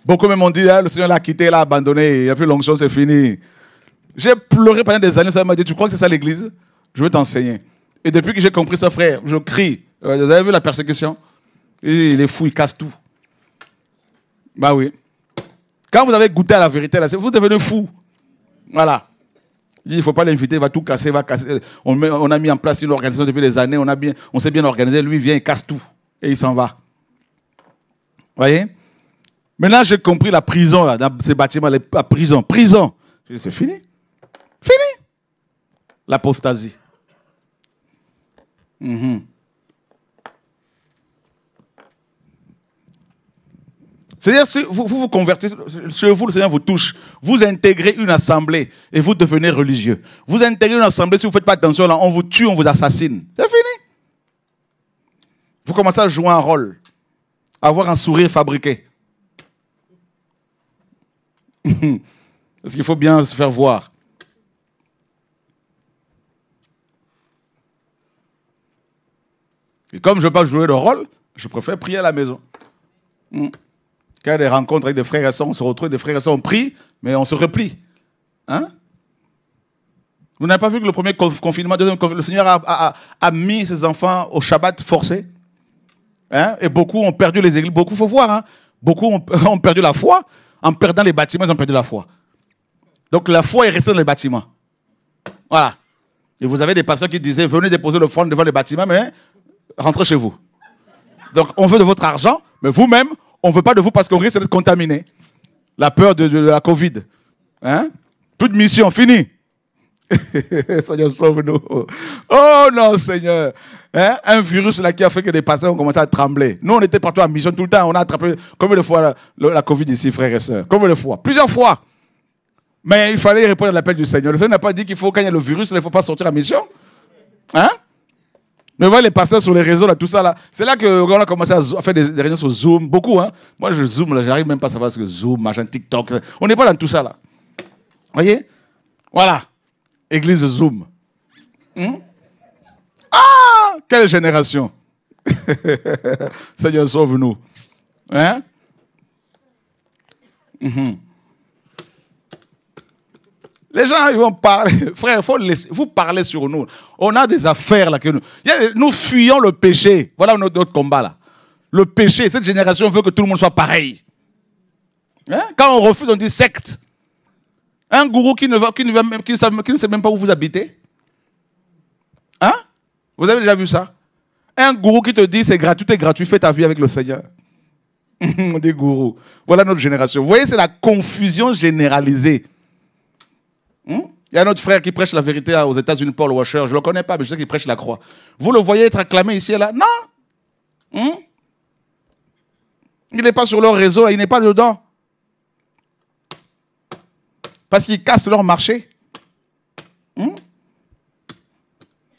Beaucoup m'ont dit, ah, le Seigneur l'a quitté, l'a abandonné, il n'y a plus l'onction, c'est fini. J'ai pleuré pendant des années, le Seigneur m'a dit, tu crois que c'est ça l'église Je veux t'enseigner. Et depuis que j'ai compris ça, frère, je crie. Vous avez vu la persécution Il est fou, il casse tout. Bah oui. Quand vous avez goûté à la vérité, là, vous devenez fou. Voilà. Il ne faut pas l'inviter, il va tout casser, va casser. On, a mis en place une organisation depuis des années, on, a bien, on s'est bien organisé, lui vient, il casse tout. Et il s'en va. Vous voyez Maintenant, j'ai compris la prison, là, dans ces bâtiments, la prison, prison. C'est fini. Fini. L'apostasie. -hmm. C'est-à-dire, si vous, vous, convertissez, chez vous, le Seigneur vous touche. Vous intégrez une assemblée et vous devenez religieux. Vous intégrez une assemblée, si vous ne faites pas attention, là, on vous tue, on vous assassine. C'est fini. Vous commencez à jouer un rôle, avoir un sourire fabriqué. Parce qu'il faut bien se faire voir. Et comme je ne veux pas jouer le rôle, je préfère prier à la maison. Hmm. Quand des rencontres avec des frères et sœurs, on se retrouve, des frères et sœurs, on prie, mais on se replie. Hein? Vous n'avez pas vu que le premier confinement, le Seigneur a, a, a mis ses enfants au Shabbat forcé hein? Et beaucoup ont perdu les églises. Beaucoup, il faut voir, hein. beaucoup ont, perdu la foi. En perdant les bâtiments, ils ont perdu la foi. Donc la foi est restée dans les bâtiments. Voilà. Et vous avez des pasteurs qui disaient, venez déposer le front devant les bâtiments, mais rentrez chez vous. Donc on veut de votre argent, mais vous-même, on ne veut pas de vous parce qu'on risque d'être contaminé. La peur de, la Covid. Toute hein? mission, finie. Seigneur, sauve-nous. Oh non, Seigneur. Hein? Un virus là qui a fait que les pasteurs ont commencé à trembler. Nous, on était partout en mission tout le temps. On a attrapé combien de fois la, Covid ici, frères et sœurs Combien de fois Plusieurs fois. Mais il fallait répondre à l'appel du Seigneur. Le Seigneur n'a pas dit qu'il faut, quand le virus, il ne faut pas sortir en mission. Hein mais voilà les pasteurs sur les réseaux, là, tout ça, là. C'est là qu'on a commencé à, faire des, réunions sur Zoom, beaucoup, hein. Moi, je Zoom, là, j'arrive même pas à savoir ce que Zoom, machin, TikTok. On n'est pas dans tout ça, là. Voyez Voilà. Église Zoom. Hmm? ah Quelle génération Seigneur, sauve-nous. Hein mhm. Les gens, ils vont parler. Frère, faut laisser, vous parlez sur nous. On a des affaires là que nous. Nous fuyons le péché. Voilà notre, combat là. Le péché, cette génération veut que tout le monde soit pareil. Hein? Quand on refuse, on dit secte. Un gourou qui ne, sait même pas où vous habitez. Hein? Vous avez déjà vu ça? Un gourou qui te dit c'est gratuit, c'est gratuit, fais ta vie avec le Seigneur. on dit gourou. Voilà notre génération. Vous voyez, c'est la confusion généralisée. Hmm? il y a un autre frère qui prêche la vérité aux États-Unis, Paul Washer. Je ne le connais pas, mais je sais qu'il prêche la croix. Vous le voyez être acclamé ici et là Non hmm? Il n'est pas sur leur réseau il n'est pas dedans. Parce qu'ils cassent leur marché. Hmm?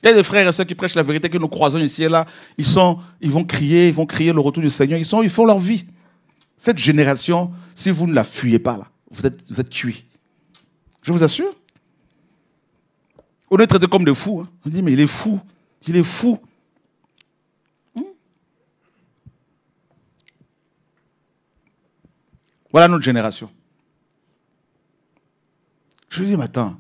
il y a des frères et sœurs qui prêchent la vérité que nous croisons ici et là. Ils, sont, ils vont crier, ils vont crier le retour du Seigneur. Ils, sont, ils font leur vie. Cette génération, si vous ne la fuyez pas, là, vous êtes, vous êtes Je vous assure. On est traité comme des fous. Hein. On dit, mais il est fou. Il est fou. Hmm? Voilà notre génération. Je dis, mais attends,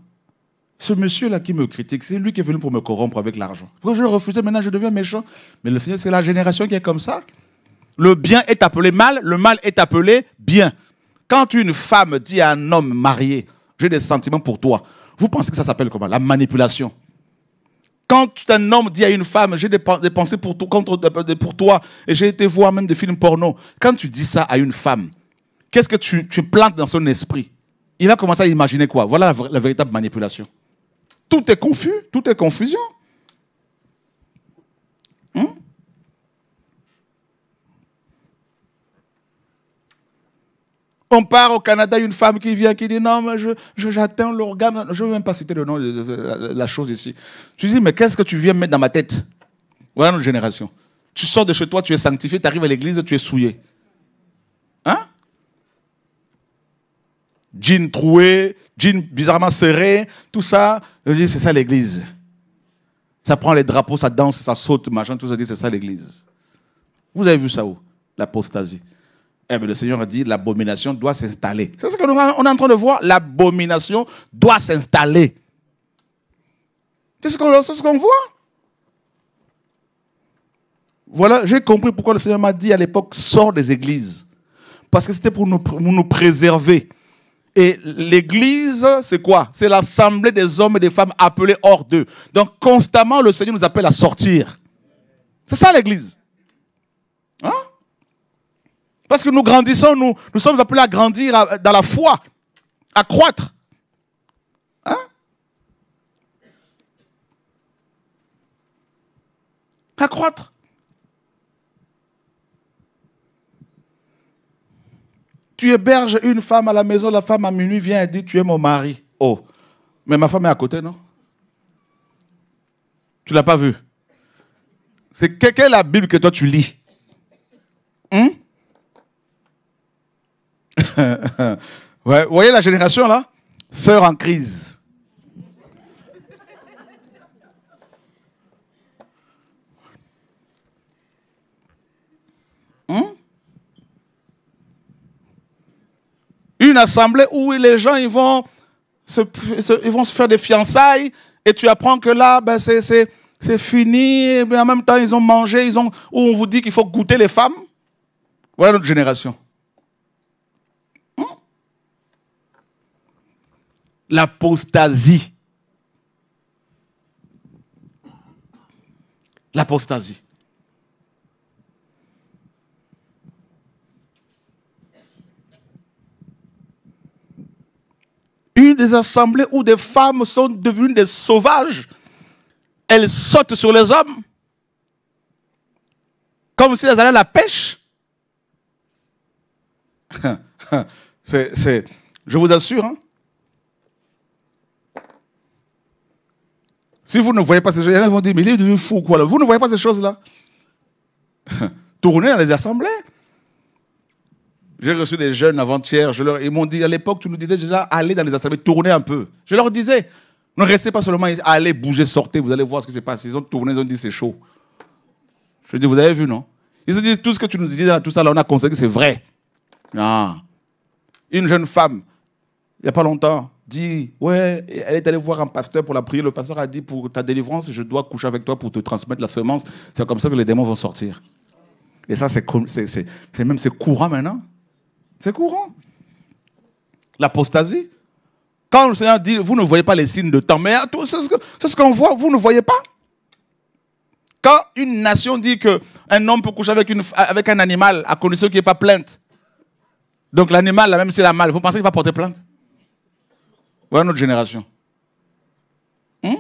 ce monsieur-là qui me critique, c'est lui qui est venu pour me corrompre avec l'argent. Pourquoi je le refusais, maintenant je deviens méchant. Mais le Seigneur, c'est la génération qui est comme ça. Le bien est appelé mal, le mal est appelé bien. Quand une femme dit à un homme marié, j'ai des sentiments pour toi, vous pensez que ça s'appelle comment La manipulation. Quand un homme dit à une femme, j'ai des pensées pour, toi, et j'ai été voir même des films porno, quand tu dis ça à une femme, qu'est-ce que tu, plantes dans son esprit Il va commencer à imaginer quoi Voilà la véritable manipulation. Tout est confus, tout est confusion. On part au Canada, une femme qui vient, qui dit Non, mais je, j'atteins l'organe. Je ne veux même pas citer le nom de, la, chose ici. Je dis Mais qu'est-ce que tu viens mettre dans ma tête Voilà notre génération. Tu sors de chez toi, tu es sanctifié, tu arrives à l'église, tu es souillé. Hein Jean troué, jean bizarrement serré, tout ça. Je dis C'est ça l'église. Ça prend les drapeaux, ça danse, ça saute, machin, tout ça. dit C'est ça l'église. Vous avez vu ça où L'apostasie eh le Seigneur a dit l'abomination doit s'installer. C'est ce que on est en train de voir. L'abomination doit s'installer. C'est ce qu'on ce voit. Voilà, j'ai compris pourquoi le Seigneur m'a dit à l'époque sort des églises. Parce que c'était pour nous, pour nous préserver. Et l'église, c'est quoi C'est l'assemblée des hommes et des femmes appelés hors d'eux. Donc constamment, le Seigneur nous appelle à sortir. C'est ça l'église. Parce que nous grandissons, nous, nous sommes appelés à grandir dans la foi, à croître. Hein À croître. Tu héberges une femme à la maison, la femme à minuit vient et dit Tu es mon mari. Oh, mais ma femme est à côté, non Tu l'as pas vue. C'est quelle est la Bible que toi tu lis ouais, vous voyez la génération là Sœur en crise. Hein? Une assemblée où les gens ils vont, se, ils vont se faire des fiançailles et tu apprends que là, ben, c'est c'est fini, mais en même temps, ils ont mangé, ils ont, où on vous dit qu'il faut goûter les femmes. Voilà notre génération. l'apostasie. L'apostasie. Une des assemblées où des femmes sont devenues des sauvages, elles sautent sur les hommes, comme si elles allaient à la pêche. C'est, je vous assure, hein, Si vous ne voyez pas ces choses, ils vont dire, mais il est devenu fou quoi. Vous ne voyez pas ces choses-là. Tournez dans les assemblées. J'ai reçu des jeunes avant-hier, ils m'ont dit, à l'époque, tu nous disais déjà, allez dans les assemblées, tournez un peu. Je leur disais, ne restez pas seulement, allez bougez, sortez, vous allez voir ce qui se passe. Ils ont tourné, ils ont dit, c'est chaud. Je dis, vous avez vu, non Ils ont dit, tout ce que tu nous disais, tout ça, là, on a constaté que c'est vrai. Ah. Une jeune femme, il n'y a pas longtemps, dit Ouais, elle est allée voir un pasteur pour la prier. Le pasteur a dit Pour ta délivrance, je dois coucher avec toi pour te transmettre la semence. C'est comme ça que les démons vont sortir. Et ça, c'est même c'est courant maintenant. C'est courant. L'apostasie. Quand le Seigneur dit Vous ne voyez pas les signes de temps, mais c'est ce qu'on voit, vous ne voyez pas. Quand une nation dit qu'un homme peut coucher avec, une, avec un animal à condition qu'il n'y ait pas plainte, donc l'animal, la même s'il a mal, vous pensez qu'il va porter plainte voilà notre génération. Hmm?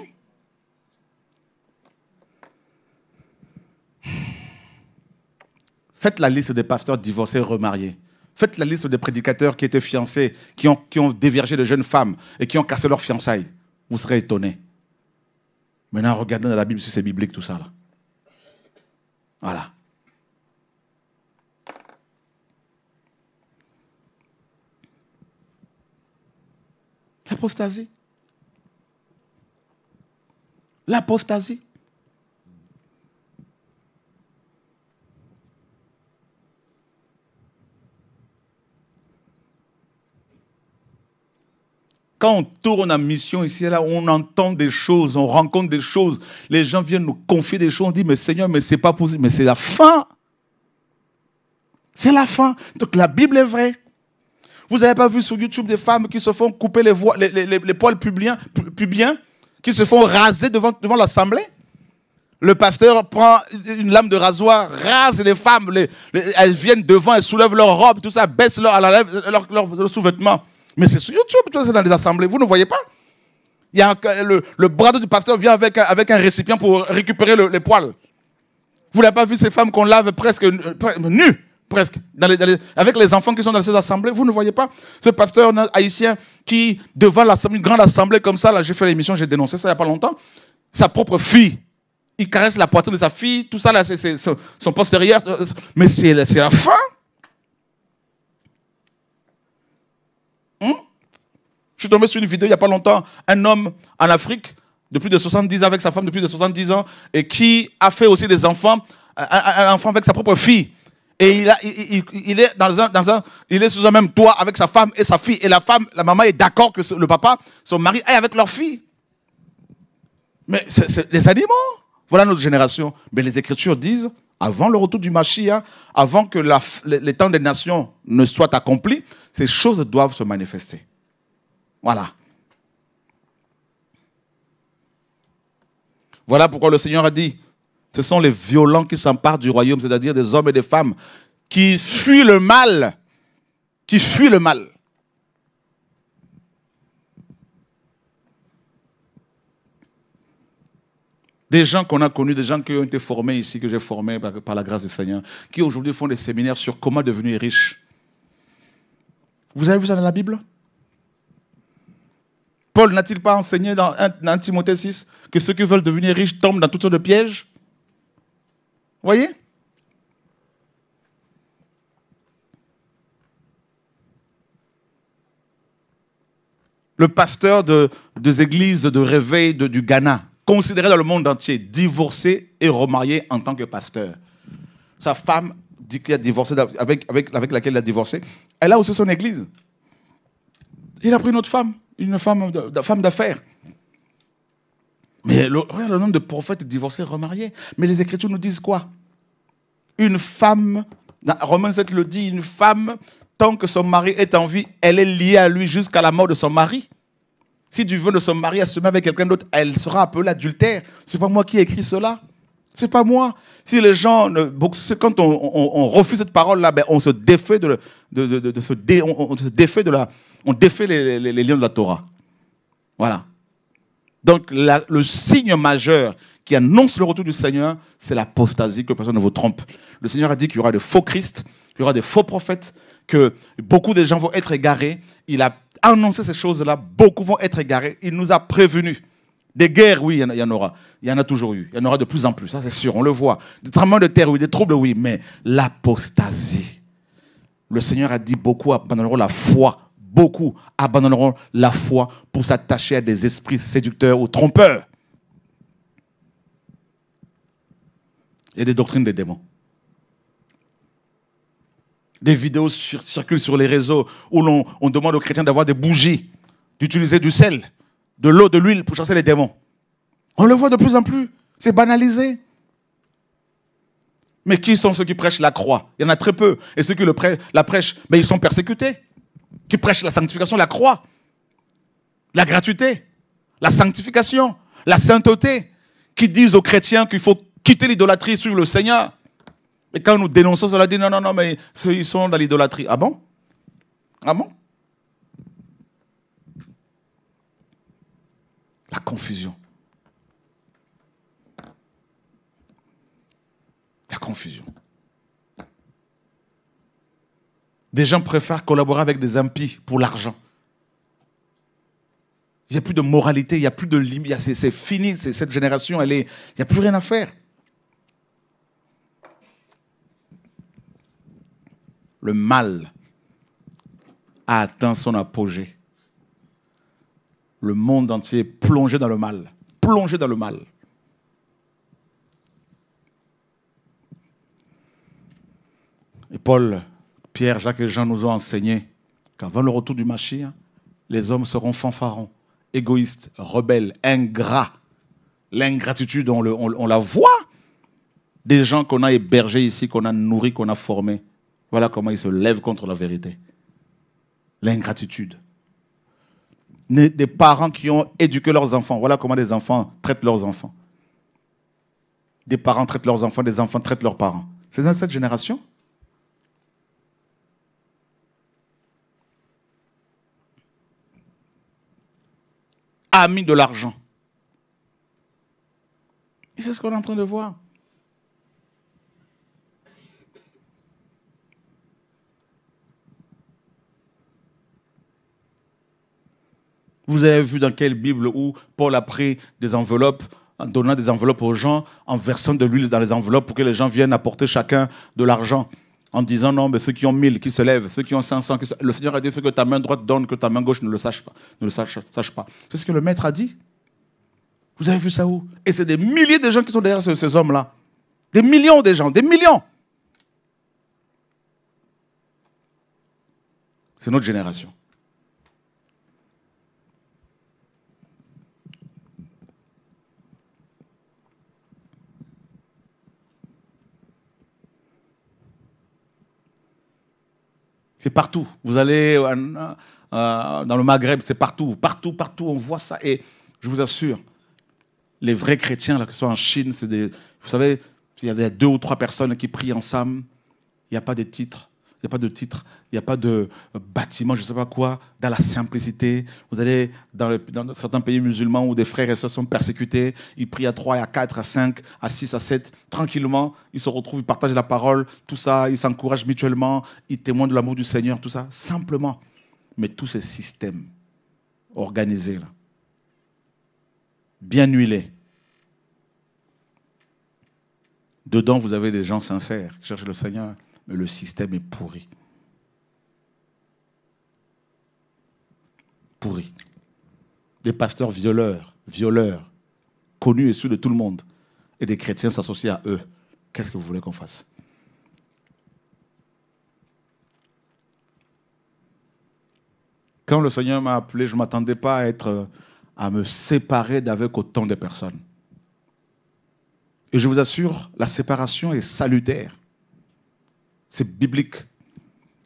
Faites la liste des pasteurs divorcés, remariés. Faites la liste des prédicateurs qui étaient fiancés, qui ont, qui ont dévergé de jeunes femmes et qui ont cassé leurs fiançailles. Vous serez étonnés. Maintenant, regardez dans la Bible si c'est biblique tout ça. Là. Voilà. L'apostasie. L'apostasie. Quand on tourne en mission ici et là, on entend des choses, on rencontre des choses. Les gens viennent nous confier des choses. On dit, mais Seigneur, mais c'est pas possible. Mais c'est la fin. C'est la fin. Donc la Bible est vraie. Vous n'avez pas vu sur YouTube des femmes qui se font couper les, voix les, poils pubiens, qui se font raser devant, devant l'assemblée le pasteur prend une lame de rasoir, rase les femmes, elles viennent devant, elles soulèvent leur robe, tout ça, baissent leurs sous vêtements Mais c'est sur YouTube, c'est dans les assemblées, vous ne voyez pas Il y a le, bras du pasteur vient avec, avec un récipient pour récupérer les poils. Vous n'avez pas vu ces femmes qu'on lave presque, euh, presque nues presque, avec les enfants qui sont dans ces assemblées. Vous ne voyez pas ce pasteur haïtien qui, devant une grande assemblée comme ça, là, j'ai fait l'émission, j'ai dénoncé ça il n'y a pas longtemps, sa propre fille, il caresse la poitrine de sa fille, tout ça, là, c'est son, postérieur, euh, mais c'est la fin. Hmm? Je suis tombé sur une vidéo il n'y a pas longtemps, un homme en Afrique de plus de 70 ans avec sa femme de plus de 70 ans et qui a fait aussi des enfants, un enfant avec sa propre fille. Et il, est dans un, il est sous un même toit avec sa femme et sa fille. Et la femme, la maman est d'accord que le papa, son mari, aille avec leur fille. Mais les animaux. Voilà notre génération. Mais les Écritures disent, avant le retour du Machia, avant que les temps des nations ne soient accomplis, ces choses doivent se manifester. Voilà. Voilà pourquoi le Seigneur a dit, ce sont les violents qui s'emparent du royaume, c'est-à-dire des hommes et des femmes qui fuient le mal, qui fuient le mal. Des gens qu'on a connus, des gens qui ont été formés ici, que j'ai formés par, la grâce du Seigneur, qui aujourd'hui font des séminaires sur comment devenir riche. Vous avez vu ça dans la Bible Paul n'a-t-il pas enseigné dans 1 Timothée 6 que ceux qui veulent devenir riches tombent dans toutes sortes de pièges Voyez Le pasteur de, des églises de réveil du Ghana, considéré dans le monde entier, divorcé et remarié en tant que pasteur. Sa femme dit qu'il a divorcé avec, avec, avec laquelle il a divorcé. Elle a aussi son église. Il a pris une autre femme, une femme d'affaires. Femme mais regarde le nombre de prophètes divorcés, remariés. Mais les Écritures nous disent quoi Une femme, Romains 7 le dit, une femme, tant que son mari est en vie, elle est liée à lui jusqu'à la mort de son mari. Si du veux de son mari à se met avec quelqu'un d'autre, elle sera appelée adultère. C'est pas moi qui ai écrit cela. C'est pas moi. Si les gens, quand on, on refuse cette parole-là, ben on se défait de, de, de, de se défait de la, on défait les, les liens de la Torah. Voilà. Donc le signe majeur qui annonce le retour du Seigneur, c'est l'apostasie, que personne ne vous trompe. Le Seigneur a dit qu'il y aura de faux Christ, qu'il y aura des faux prophètes, que beaucoup de gens vont être égarés. Il a annoncé ces choses-là, beaucoup vont être égarés. Il nous a prévenus. Des guerres, oui, il y en aura. Il y en a toujours eu. Il y en aura de plus en plus, ça c'est sûr, on le voit. Des tremblements de terre, oui, des troubles, oui, mais l'apostasie. Le Seigneur a dit beaucoup à rôle la foi beaucoup abandonneront la foi pour s'attacher à des esprits séducteurs ou trompeurs. Et des doctrines des démons. Des vidéos circulent sur les réseaux où l'on on demande aux chrétiens d'avoir des bougies, d'utiliser du sel, de l'eau, de l'huile pour chasser les démons. On le voit de plus en plus. C'est banalisé. Mais qui sont ceux qui prêchent la croix Il y en a très peu. Et ceux qui le la prêchent, mais ils sont persécutés qui prêchent la sanctification, la croix, la gratuité, la sanctification, la sainteté, qui disent aux chrétiens qu'il faut quitter l'idolâtrie, et suivre le Seigneur. Et quand nous dénonçons cela, dit non, non, non, mais ils sont dans l'idolâtrie. Ah bon Ah bon La confusion. La confusion. Des gens préfèrent collaborer avec des impies pour l'argent. Il n'y a plus de moralité, il n'y a plus de limite, c'est fini, cette génération, elle est, il n'y a plus rien à faire. Le mal a atteint son apogée. Le monde entier est plongé dans le mal, plongé dans le mal. Et Paul Pierre, Jacques et Jean nous ont enseigné qu'avant le retour du Machia, les hommes seront fanfarons, égoïstes, rebelles, ingrats. L'ingratitude, on, on la voit. Des gens qu'on a hébergés ici, qu'on a nourris, qu'on a formés. Voilà comment ils se lèvent contre la vérité. L'ingratitude. Des parents qui ont éduqué leurs enfants. Voilà comment des enfants traitent leurs enfants. Des parents traitent leurs enfants, des enfants traitent leurs parents. C'est dans cette génération mis de l'argent. Et c'est ce qu'on est en train de voir. Vous avez vu dans quelle Bible où Paul a pris des enveloppes, en donnant des enveloppes aux gens, en versant de l'huile dans les enveloppes pour que les gens viennent apporter chacun de l'argent en disant non, mais ceux qui ont 1000 qui se lèvent, ceux qui ont 500 qui Le Seigneur a dit ce que ta main droite donne, que ta main gauche ne le sache pas. Ne le sache, sache pas. C'est ce que le maître a dit. Vous avez vu ça où Et c'est des milliers de gens qui sont derrière ces hommes-là. Des millions de gens, des millions. C'est notre génération. C'est partout. Vous allez euh, euh, dans le Maghreb, c'est partout. Partout, partout, on voit ça. Et je vous assure, les vrais chrétiens, là, que ce soit en Chine, c'est des. Vous savez, il y a deux ou trois personnes qui prient ensemble. Il n'y a pas de titre il n'y a pas de titre, il n'y a pas de euh, bâtiment, je ne sais pas quoi, dans la simplicité. Vous allez dans, certains pays musulmans où des frères et sœurs sont persécutés, ils prient à 3, à 4, à 5, à 6, à 7, tranquillement, ils se retrouvent, ils partagent la parole, tout ça, ils s'encouragent mutuellement, ils témoignent de l'amour du Seigneur, tout ça, simplement. Mais tous ces systèmes organisés, là, bien huilés, dedans vous avez des gens sincères qui cherchent le Seigneur mais le système est pourri. Pourri. Des pasteurs violeurs, violeurs, connus et sûrs de tout le monde, et des chrétiens s'associent à eux. Qu'est-ce que vous voulez qu'on fasse Quand le Seigneur m'a appelé, je ne m'attendais pas à, être, à me séparer d'avec autant de personnes. Et je vous assure, la séparation est salutaire c'est biblique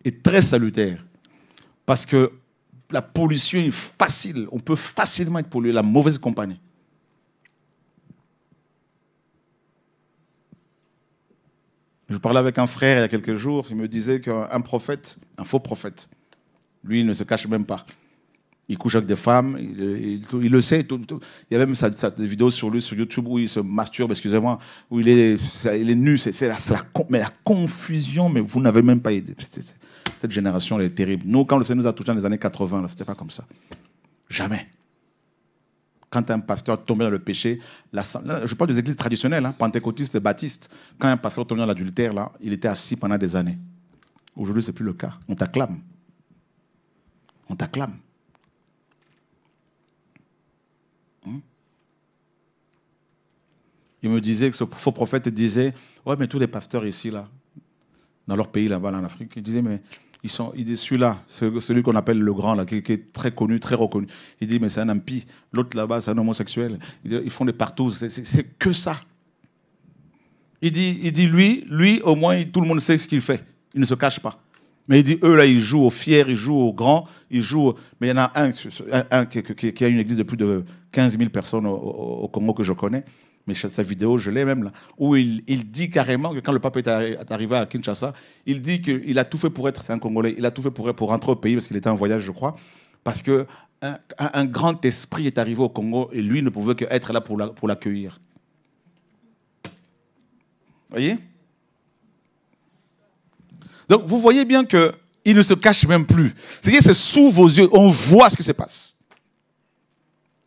et très salutaire. Parce que la pollution est facile. On peut facilement être pollué, la mauvaise compagnie. Je parlais avec un frère il y a quelques jours, il me disait qu'un prophète, un faux prophète, lui, ne se cache même pas. Il couche avec des femmes, il, le sait. Il y avait même des vidéos sur lui sur YouTube où il se masturbe, excusez-moi, où il est, il est nu. C'est la, mais la confusion, mais vous n'avez même pas cette génération, elle est terrible. Nous, quand le Seigneur nous a touchés dans les années 80, c'était pas comme ça. Jamais. Quand un pasteur tombait dans le péché, je parle des églises traditionnelles, hein, pentecôtistes, baptistes, quand un pasteur tombait dans l'adultère, là, il était assis pendant des années. Aujourd'hui, c'est plus le cas. On t'acclame. On t'acclame. il me disait que ce faux prophète disait Ouais, mais tous les pasteurs ici, là, dans leur pays, là-bas, en Afrique, il disait Mais ils sont, il Celui-là, celui qu'on appelle le grand, là, qui, est très connu, très reconnu, il dit Mais c'est un impie. L'autre là-bas, c'est un homosexuel. ils font des partout. C'est que ça. Il dit, il dit Lui, lui, au moins, tout le monde sait ce qu'il fait. Il ne se cache pas. Mais il dit, eux, là, ils jouent aux fiers, ils jouent aux grands, ils jouent. Mais il y en a un, qui, a une église de plus de 15 000 personnes au Congo que je connais mais cette vidéo, je l'ai même là, où il, dit carrément que quand le pape est arrivé à Kinshasa, il dit qu'il a tout fait pour être un Congolais, il a tout fait pour, pour rentrer au pays parce qu'il était en voyage, je crois, parce que un, grand esprit est arrivé au Congo et lui ne pouvait que être là pour l'accueillir. La, voyez Donc vous voyez bien que il ne se cache même plus. cest à c'est sous vos yeux, on voit ce qui se passe.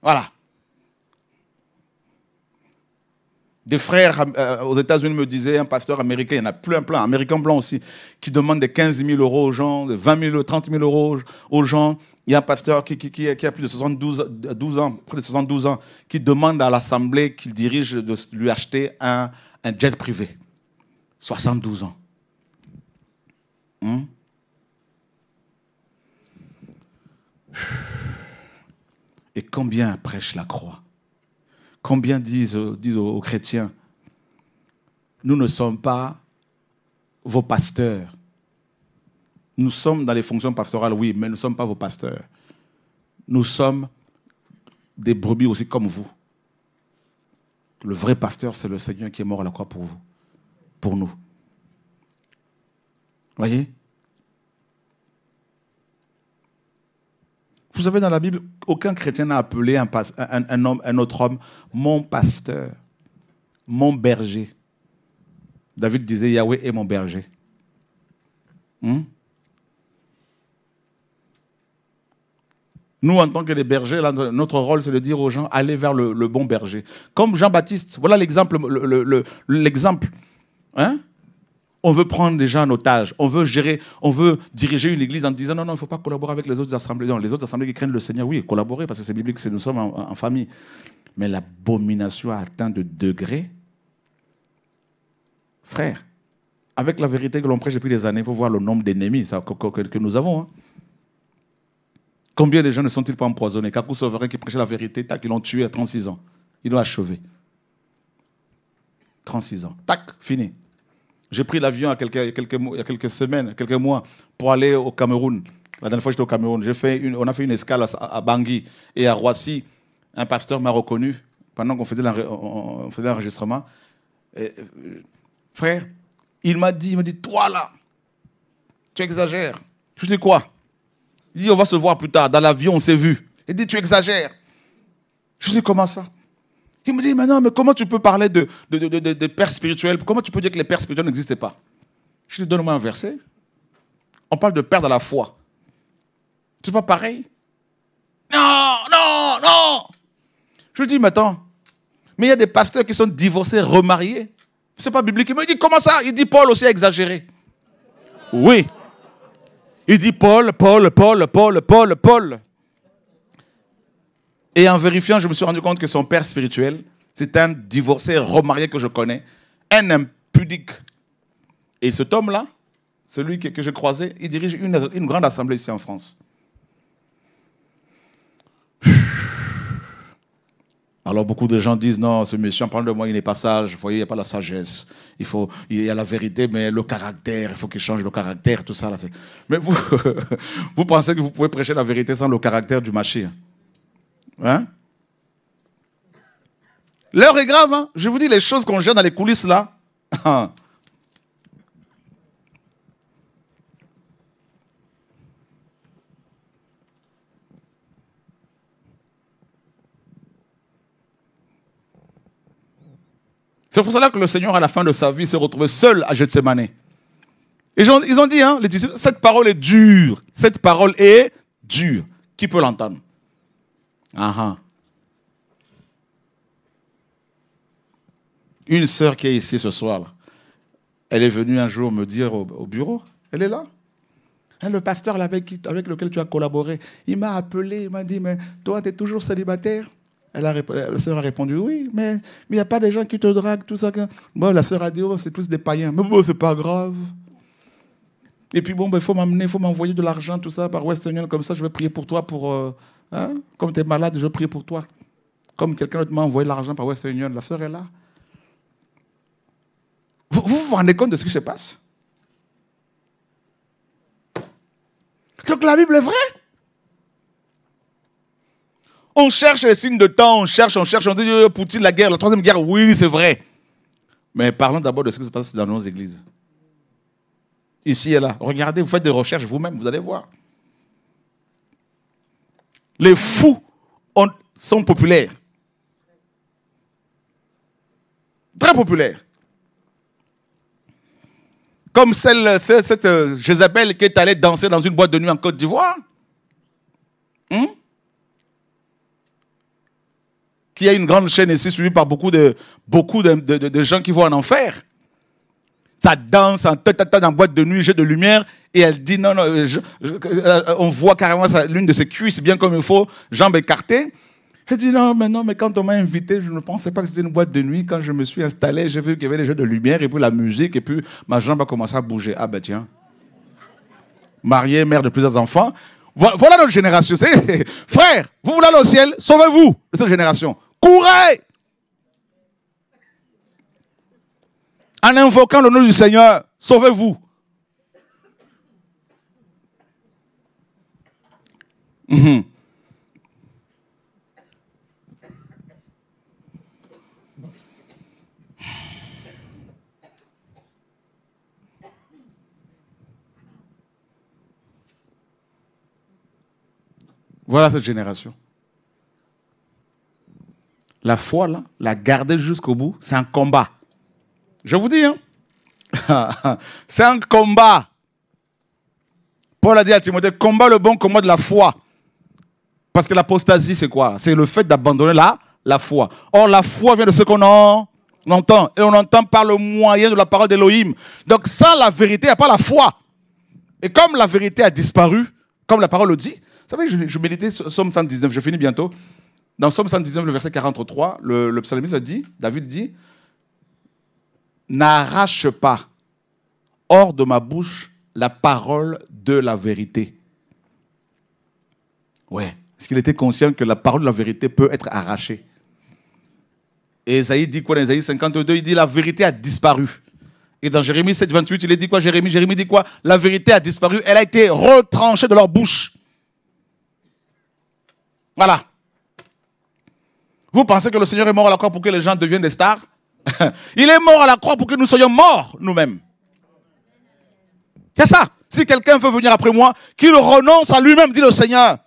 Voilà. Des frères euh, euh, aux États-Unis me disaient, un pasteur américain, il y en a plein, plein, américain blanc aussi, qui demande des 15 000 euros aux gens, 20 000, 30 000 euros aux gens. Il y a un pasteur qui, a plus de 72 ans, près de 72 ans, qui demande à l'Assemblée qu'il dirige de lui acheter un, un jet privé. 72 ans. Hein? Et combien prêche la croix Combien disent, disent aux chrétiens, nous ne sommes pas vos pasteurs. Nous sommes dans les fonctions pastorales, oui, mais nous ne sommes pas vos pasteurs. Nous sommes des brebis aussi comme vous. Le vrai pasteur, c'est le Seigneur qui est mort à la croix pour vous, pour nous. Voyez Vous savez, dans la Bible, aucun chrétien n'a appelé un, homme, un autre homme mon pasteur, mon berger. David disait Yahweh est mon berger. Hmm? Nous, en tant que des bergers, notre rôle, c'est de dire aux gens, allez vers le, bon berger. Comme Jean-Baptiste, voilà l'exemple. Le, hein on veut prendre des gens en otage. On veut gérer, on veut diriger une église en disant non, non, il ne faut pas collaborer avec les autres assemblées. Non, les autres assemblées qui craignent le Seigneur, oui, collaborer parce que c'est biblique, nous sommes en, famille. Mais l'abomination a atteint de degrés. Frère, avec la vérité que l'on prêche depuis des années, il faut voir le nombre d'ennemis que, nous avons. Hein. Combien de gens ne sont-ils pas empoisonnés Kakou Souverain qui prêchait la vérité, tac, ils l'ont tué à 36 ans. Il doit achever. 36 ans. Tac, fini. J'ai pris l'avion il, y a quelques semaines, quelques mois, pour aller au Cameroun. La dernière fois, j'étais au Cameroun. on a fait une escale à, Bangui et à Roissy. Un pasteur m'a reconnu pendant qu'on faisait l'enregistrement. Euh, frère, il m'a dit, il m'a dit, toi là, tu exagères. Je dis quoi Il dit, on va se voir plus tard. Dans l'avion, on s'est vu. Il dit, tu exagères. Je dis, comment ça il me dit, mais non, mais comment tu peux parler de, de, de, pères spirituels Comment tu peux dire que les pères spirituels n'existaient pas Je te donne moi un verset. On parle de père de la foi. C'est pas pareil Non, non, non Je lui dis, mais attends, mais il y a des pasteurs qui sont divorcés, remariés. C'est pas biblique. Il me dit, comment ça Il dit, Paul aussi a exagéré. Oui. Il dit, Paul, Paul, Paul, Paul, Paul, Paul. Et en vérifiant, je me suis rendu compte que son père spirituel, c'est un divorcé remarié que je connais, un impudique. Et cet homme-là, celui que, que j'ai croisé, il dirige une, grande assemblée ici en France. Alors beaucoup de gens disent non, ce monsieur en parlant de moi, il n'est pas sage. Vous voyez, il n'y a pas la sagesse. Il faut, il y a la vérité, mais le caractère, il faut qu'il change le caractère, tout ça. Là, mais vous, vous pensez que vous pouvez prêcher la vérité sans le caractère du machin Hein? L'heure est grave. Hein? Je vous dis les choses qu'on gère dans les coulisses là. C'est pour cela que le Seigneur, à la fin de sa vie, s'est retrouvé seul à Gethsemane. Ils ont, ils ont dit, hein, les cette parole est dure. Cette parole est dure. Qui peut l'entendre une sœur qui est ici ce soir, elle est venue un jour me dire au, bureau, elle est là. Hein, le pasteur avec, avec lequel tu as collaboré, il m'a appelé, il m'a dit, mais toi, tu es toujours célibataire elle a, la sœur a répondu oui, mais il n'y a pas des gens qui te draguent, tout ça. Bon, la sœur a dit oh, c'est plus des païens. Mais bon, c'est pas grave. Et puis bon, il ben, faut m'amener, il faut m'envoyer de l'argent, tout ça, par Western Union, comme ça, je vais prier pour toi pour, euh, Hein? Comme tu es malade, je prie pour toi. Comme quelqu'un d'autre m'a envoyé l'argent par Western Union, la sœur est là. Vous, vous, vous rendez compte de ce qui se passe Donc la Bible est vraie. On cherche les signes de temps, on cherche, on cherche, on dit euh, Poutine, la guerre, la troisième guerre, oui, c'est vrai. Mais parlons d'abord de ce qui se passe dans nos églises. Ici et là. Regardez, vous faites des recherches vous-même, vous allez voir. Les fous sont populaires. Très populaires. Comme celle, cette euh, Jézabel qui est allée danser dans une boîte de nuit en Côte d'Ivoire. Hmm? Qui a une grande chaîne ici suivie par beaucoup de, beaucoup de gens qui vont en enfer. Ça danse en tête la boîte de nuit, jeu de lumière. Et elle dit non, non, euh, euh, on voit carrément l'une de ses cuisses bien comme il faut, jambes écartées. Elle dit non, mais non, mais quand on m'a invité, je ne pensais pas que c'était une boîte de nuit. Quand je me suis installé, j'ai vu qu'il y avait des jeux de lumière et puis la musique et puis ma jambe a commencé à bouger. Ah ben tiens, mariée, mère de plusieurs enfants. Voilà notre génération. Frère, vous voulez aller au ciel, sauvez-vous cette génération. Courez en invoquant le nom du Seigneur, sauvez-vous. Mhm. Voilà cette génération. La foi, là, la garder jusqu'au bout, c'est un combat. Je vous dis, hein. c'est un combat. Paul a dit à Timothée, combat le bon combat de la foi. Parce que l'apostasie, c'est quoi C'est le fait d'abandonner la, la foi. Or, la foi vient de ce qu'on entend. Et on entend par le moyen de la parole d'Elohim. Donc, sans la vérité, il a pas la foi. Et comme la vérité a disparu, comme la parole le dit, vous savez, je, je méditais Somme 119, je finis bientôt. Dans Somme 119, le verset 43, le, le psalmiste a dit, David dit, n'arrache pas hors de ma bouche la parole de la vérité. Ouais, parce qu'il était conscient que la parole de la vérité peut être arrachée. Et Esaïe dit quoi dans Esaïe 52 Il dit la vérité a disparu. Et dans Jérémie 7, 28, il est dit quoi Jérémie Jérémie dit quoi La vérité a disparu, elle a été retranchée de leur bouche. Voilà. Vous pensez que le Seigneur est mort à la croix pour que les gens deviennent des stars Il est mort à la croix pour que nous soyons morts nous-mêmes. C'est ça. Si quelqu'un veut venir après moi, qu'il renonce à lui-même, dit le Seigneur.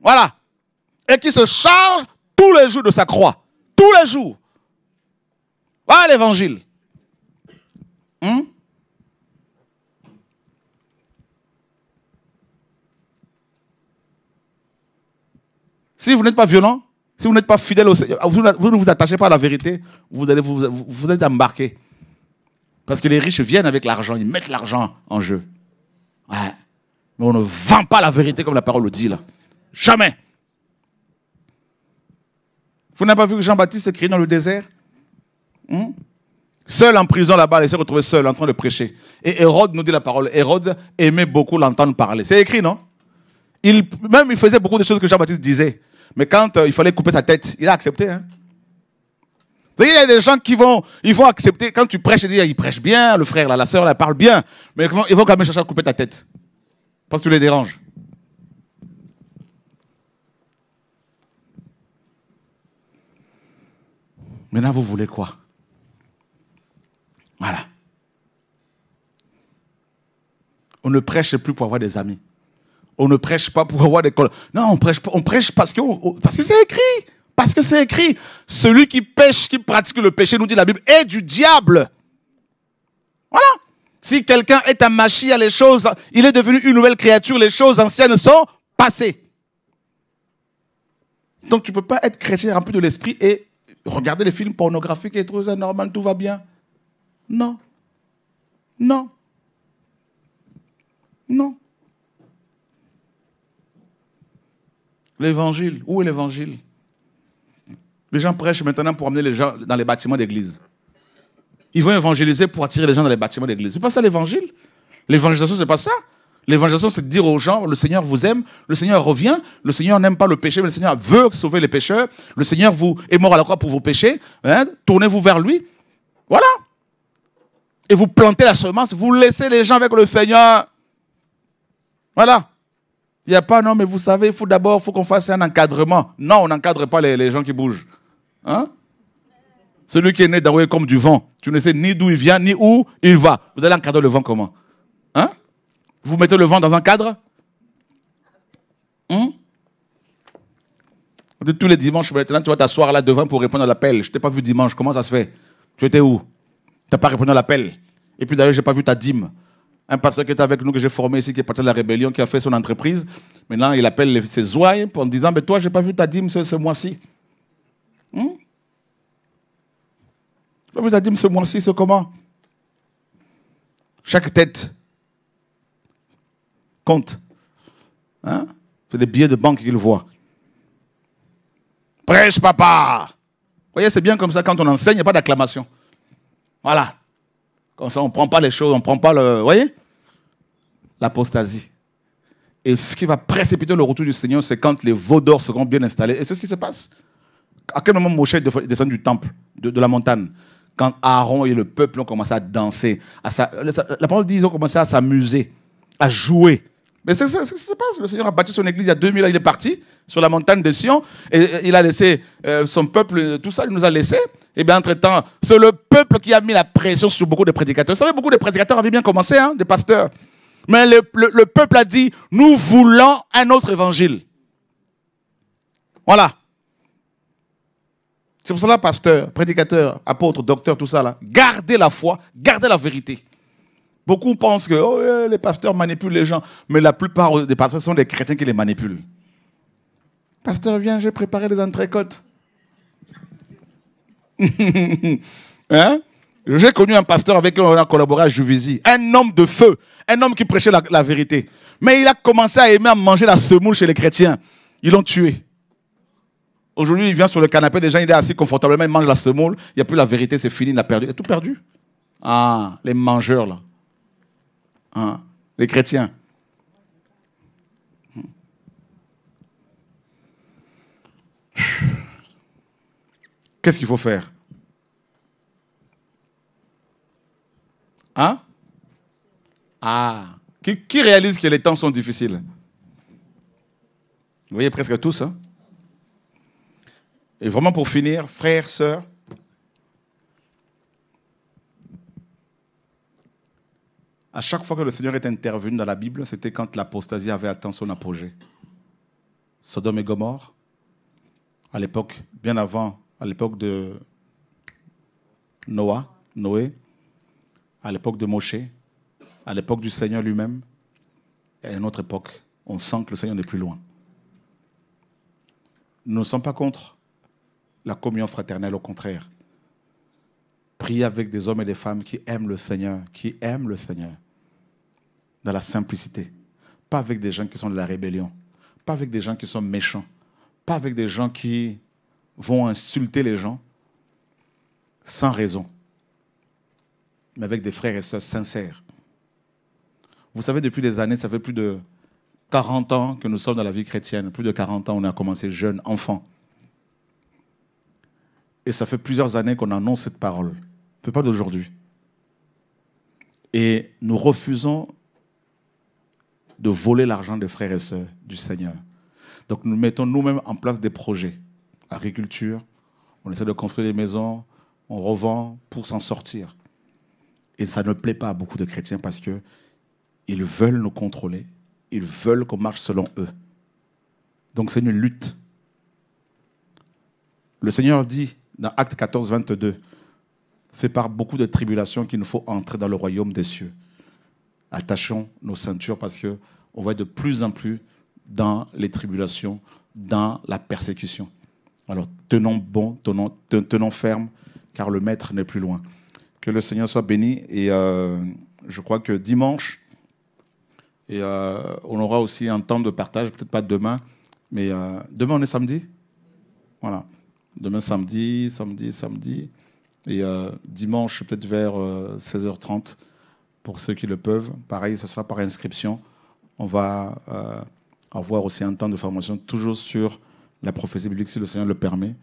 Voilà. Et qu'il se charge tous les jours de sa croix. Tous les jours. Voilà l'évangile. Hmm? Si vous n'êtes pas violent, si vous n'êtes pas fidèle vous, ne vous attachez pas à la vérité, vous allez vous, êtes embarqué. Parce que les riches viennent avec l'argent, ils mettent l'argent en jeu. Mais on ne vend pas la vérité comme la parole le dit là. Jamais. Vous n'avez pas vu que Jean-Baptiste se dans le désert hmm? Seul en prison là-bas, il s'est retrouvé seul en train de prêcher. Et Hérode nous dit la parole. Hérode aimait beaucoup l'entendre parler. C'est écrit, non Même il faisait beaucoup de choses que Jean-Baptiste disait. Mais quand euh, il fallait couper sa tête, il a accepté. Hein. Il y a des gens qui vont, ils vont accepter, quand tu prêches, ils, prêchent bien, le frère, la soeur, elle parle bien, mais ils vont quand même chercher à couper ta tête. Parce que tu les déranges. Maintenant, vous voulez quoi Voilà. On ne prêche plus pour avoir des amis. On ne prêche pas pour avoir des Non, on prêche, on prêche parce, que, parce que c'est écrit. Parce que c'est écrit. Celui qui pêche, qui pratique le péché, nous dit la Bible, est du diable. Voilà. Si quelqu'un est un à les choses, il est devenu une nouvelle créature, les choses anciennes sont passées. Donc tu ne peux pas être chrétien rempli de l'esprit et regarder les films pornographiques et tout ça normal, tout va bien. Non. Non. Non. L'évangile, où est l'évangile Les gens prêchent maintenant pour amener les gens dans les bâtiments d'église. Ils vont évangéliser pour attirer les gens dans les bâtiments d'église. C'est pas ça l'évangile. L'évangélisation, c'est pas ça. L'évangélisation, c'est dire aux gens, le Seigneur vous aime, le Seigneur revient, le Seigneur n'aime pas le péché, mais le Seigneur veut sauver les pécheurs, le Seigneur vous est mort à la croix pour vos péchés, hein. tournez-vous vers lui. Voilà. Et vous plantez la semence, vous laissez les gens avec le Seigneur. Voilà. Il n'y a pas, non, mais vous savez, il faut d'abord faut qu'on fasse un encadrement. Non, on n'encadre pas les, gens qui bougent. Hein? Celui qui est né d'Aoué comme du vent, tu ne sais ni d'où il vient, ni où il va. Vous allez encadrer le vent comment Hein Vous mettez le vent dans un cadre hein? de tous les dimanches, maintenant, tu vas t'asseoir là devant pour répondre à l'appel. Je ne t'ai pas vu dimanche. Comment ça se fait Tu étais où Tu n'as pas répondu à l'appel. Et puis d'ailleurs, je n'ai pas vu ta dîme. Un pasteur qui est avec nous, que j'ai formé ici, qui est parti de la rébellion, qui a fait son entreprise. Maintenant, il appelle ses ouailles en disant Mais toi, je n'ai hmm? pas vu ta dîme ce, mois-ci. Je n'ai pas vu ta dîme ce mois-ci, c'est comment Chaque tête compte. Hein? C'est des billets de banque qu'il voit. Prêche, papa Vous voyez, c'est bien comme ça, quand on enseigne, il n'y a pas d'acclamation. Voilà. Comme ça, on ne prend pas les choses, on ne prend pas le. Vous voyez L'apostasie. Et ce qui va précipiter le retour du Seigneur, c'est quand les veaux d'or seront bien installés. Et c'est ce qui se passe. À quel moment Moshe descend du temple, de, la montagne Quand Aaron et le peuple ont commencé à danser. À La parole dit ils ont commencé à s'amuser, à jouer. Mais c'est ce qui se passe. Le Seigneur a bâti son église il y a 2000 ans, il est parti sur la montagne de Sion et il a laissé euh, son peuple, tout ça, il nous a laissé. Et eh bien, entre-temps, c'est le peuple qui a mis la pression sur beaucoup de prédicateurs. Vous savez, beaucoup de prédicateurs avaient bien commencé, hein, des pasteurs. Mais le, peuple a dit, nous voulons un autre évangile. Voilà. C'est pour cela, pasteur, prédicateur, apôtre, docteur, tout ça, là, gardez la foi, gardez la vérité. Beaucoup pensent que oh, eh, les pasteurs manipulent les gens, mais la plupart des pasteurs sont des chrétiens qui les manipulent. Pasteur, viens, j'ai préparé des entrecôtes. Hein? J'ai connu un pasteur avec qui on a collaboré à Juvisy, un homme de feu, un homme qui prêchait la, vérité. Mais il a commencé à aimer à manger la semoule chez les chrétiens. Ils l'ont tué. Aujourd'hui, il vient sur le canapé, déjà il est assis confortablement, il mange la semoule, il n'y a plus la vérité, c'est fini, il a perdu. Il a tout perdu. Ah, les mangeurs, là. Hein? les chrétiens. Hmm. Qu'est-ce qu'il faut faire Hein Ah qui, qui, réalise que les temps sont difficiles Vous voyez presque tous. Hein Et vraiment pour finir, frères, sœurs, à chaque fois que le Seigneur est intervenu dans la Bible, c'était quand l'apostasie avait atteint son apogée. Sodome et Gomorre, à l'époque, bien avant, à l'époque de Noah, Noé, à l'époque de Moshe, à l'époque du Seigneur lui-même, et à une autre époque, on sent que le Seigneur n'est plus loin. Nous ne sommes pas contre la communion fraternelle, au contraire. Priez avec des hommes et des femmes qui aiment le Seigneur, qui aiment le Seigneur, dans la simplicité. Pas avec des gens qui sont de la rébellion, pas avec des gens qui sont méchants, pas avec des gens qui vont insulter les gens sans raison mais avec des frères et sœurs sincères. Vous savez, depuis des années, ça fait plus de 40 ans que nous sommes dans la vie chrétienne. Plus de 40 ans, on a commencé jeune, enfant. Et ça fait plusieurs années qu'on annonce cette parole. Peut pas d'aujourd'hui. Et nous refusons de voler l'argent des frères et sœurs du Seigneur. Donc nous mettons nous-mêmes en place des projets. Agriculture, on essaie de construire des maisons, on revend pour s'en sortir. Et ça ne plaît pas à beaucoup de chrétiens parce que ils veulent nous contrôler, ils veulent qu'on marche selon eux. Donc c'est une lutte. Le Seigneur dit dans Acte 14, 22, c'est par beaucoup de tribulations qu'il nous faut entrer dans le royaume des cieux. Attachons nos ceintures parce que on va être de plus en plus dans les tribulations, dans la persécution. Alors tenons bon, tenons ferme, car le Maître n'est plus loin. Que le Seigneur soit béni. Et euh, je crois que dimanche, et euh, on aura aussi un temps de partage, peut-être pas demain, mais euh, demain on est samedi. Voilà. Demain samedi, samedi, samedi. Et dimanche, peut-être vers 16h30, pour ceux qui le peuvent. Pareil, ce sera par inscription. On va avoir aussi un temps de formation, toujours sur la prophétie biblique, si le Seigneur le permet.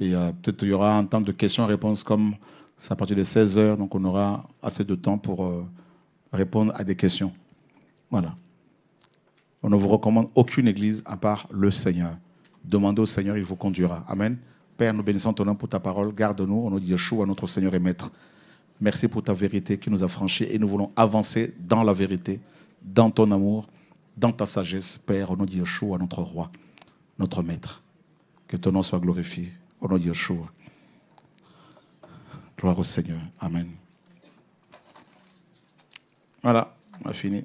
Et peut-être il y aura un temps de questions-réponses comme c'est à partir de 16h, donc on aura assez de temps pour euh, répondre à des questions. Voilà. On ne vous recommande aucune église à part le Seigneur. Demandez au Seigneur, il vous conduira. Amen. Père, nous bénissons ton nom pour ta parole. Garde-nous, on nous dit Yeshua, notre Seigneur et Maître. Merci pour ta vérité qui nous a franchis et nous voulons avancer dans la vérité, dans ton amour, dans ta sagesse. Père, on nous dit Yeshua, notre Roi, notre Maître. Que ton nom soit glorifié. Au nom de Yeshua. Gloire au Seigneur. Amen. Voilà, on a fini.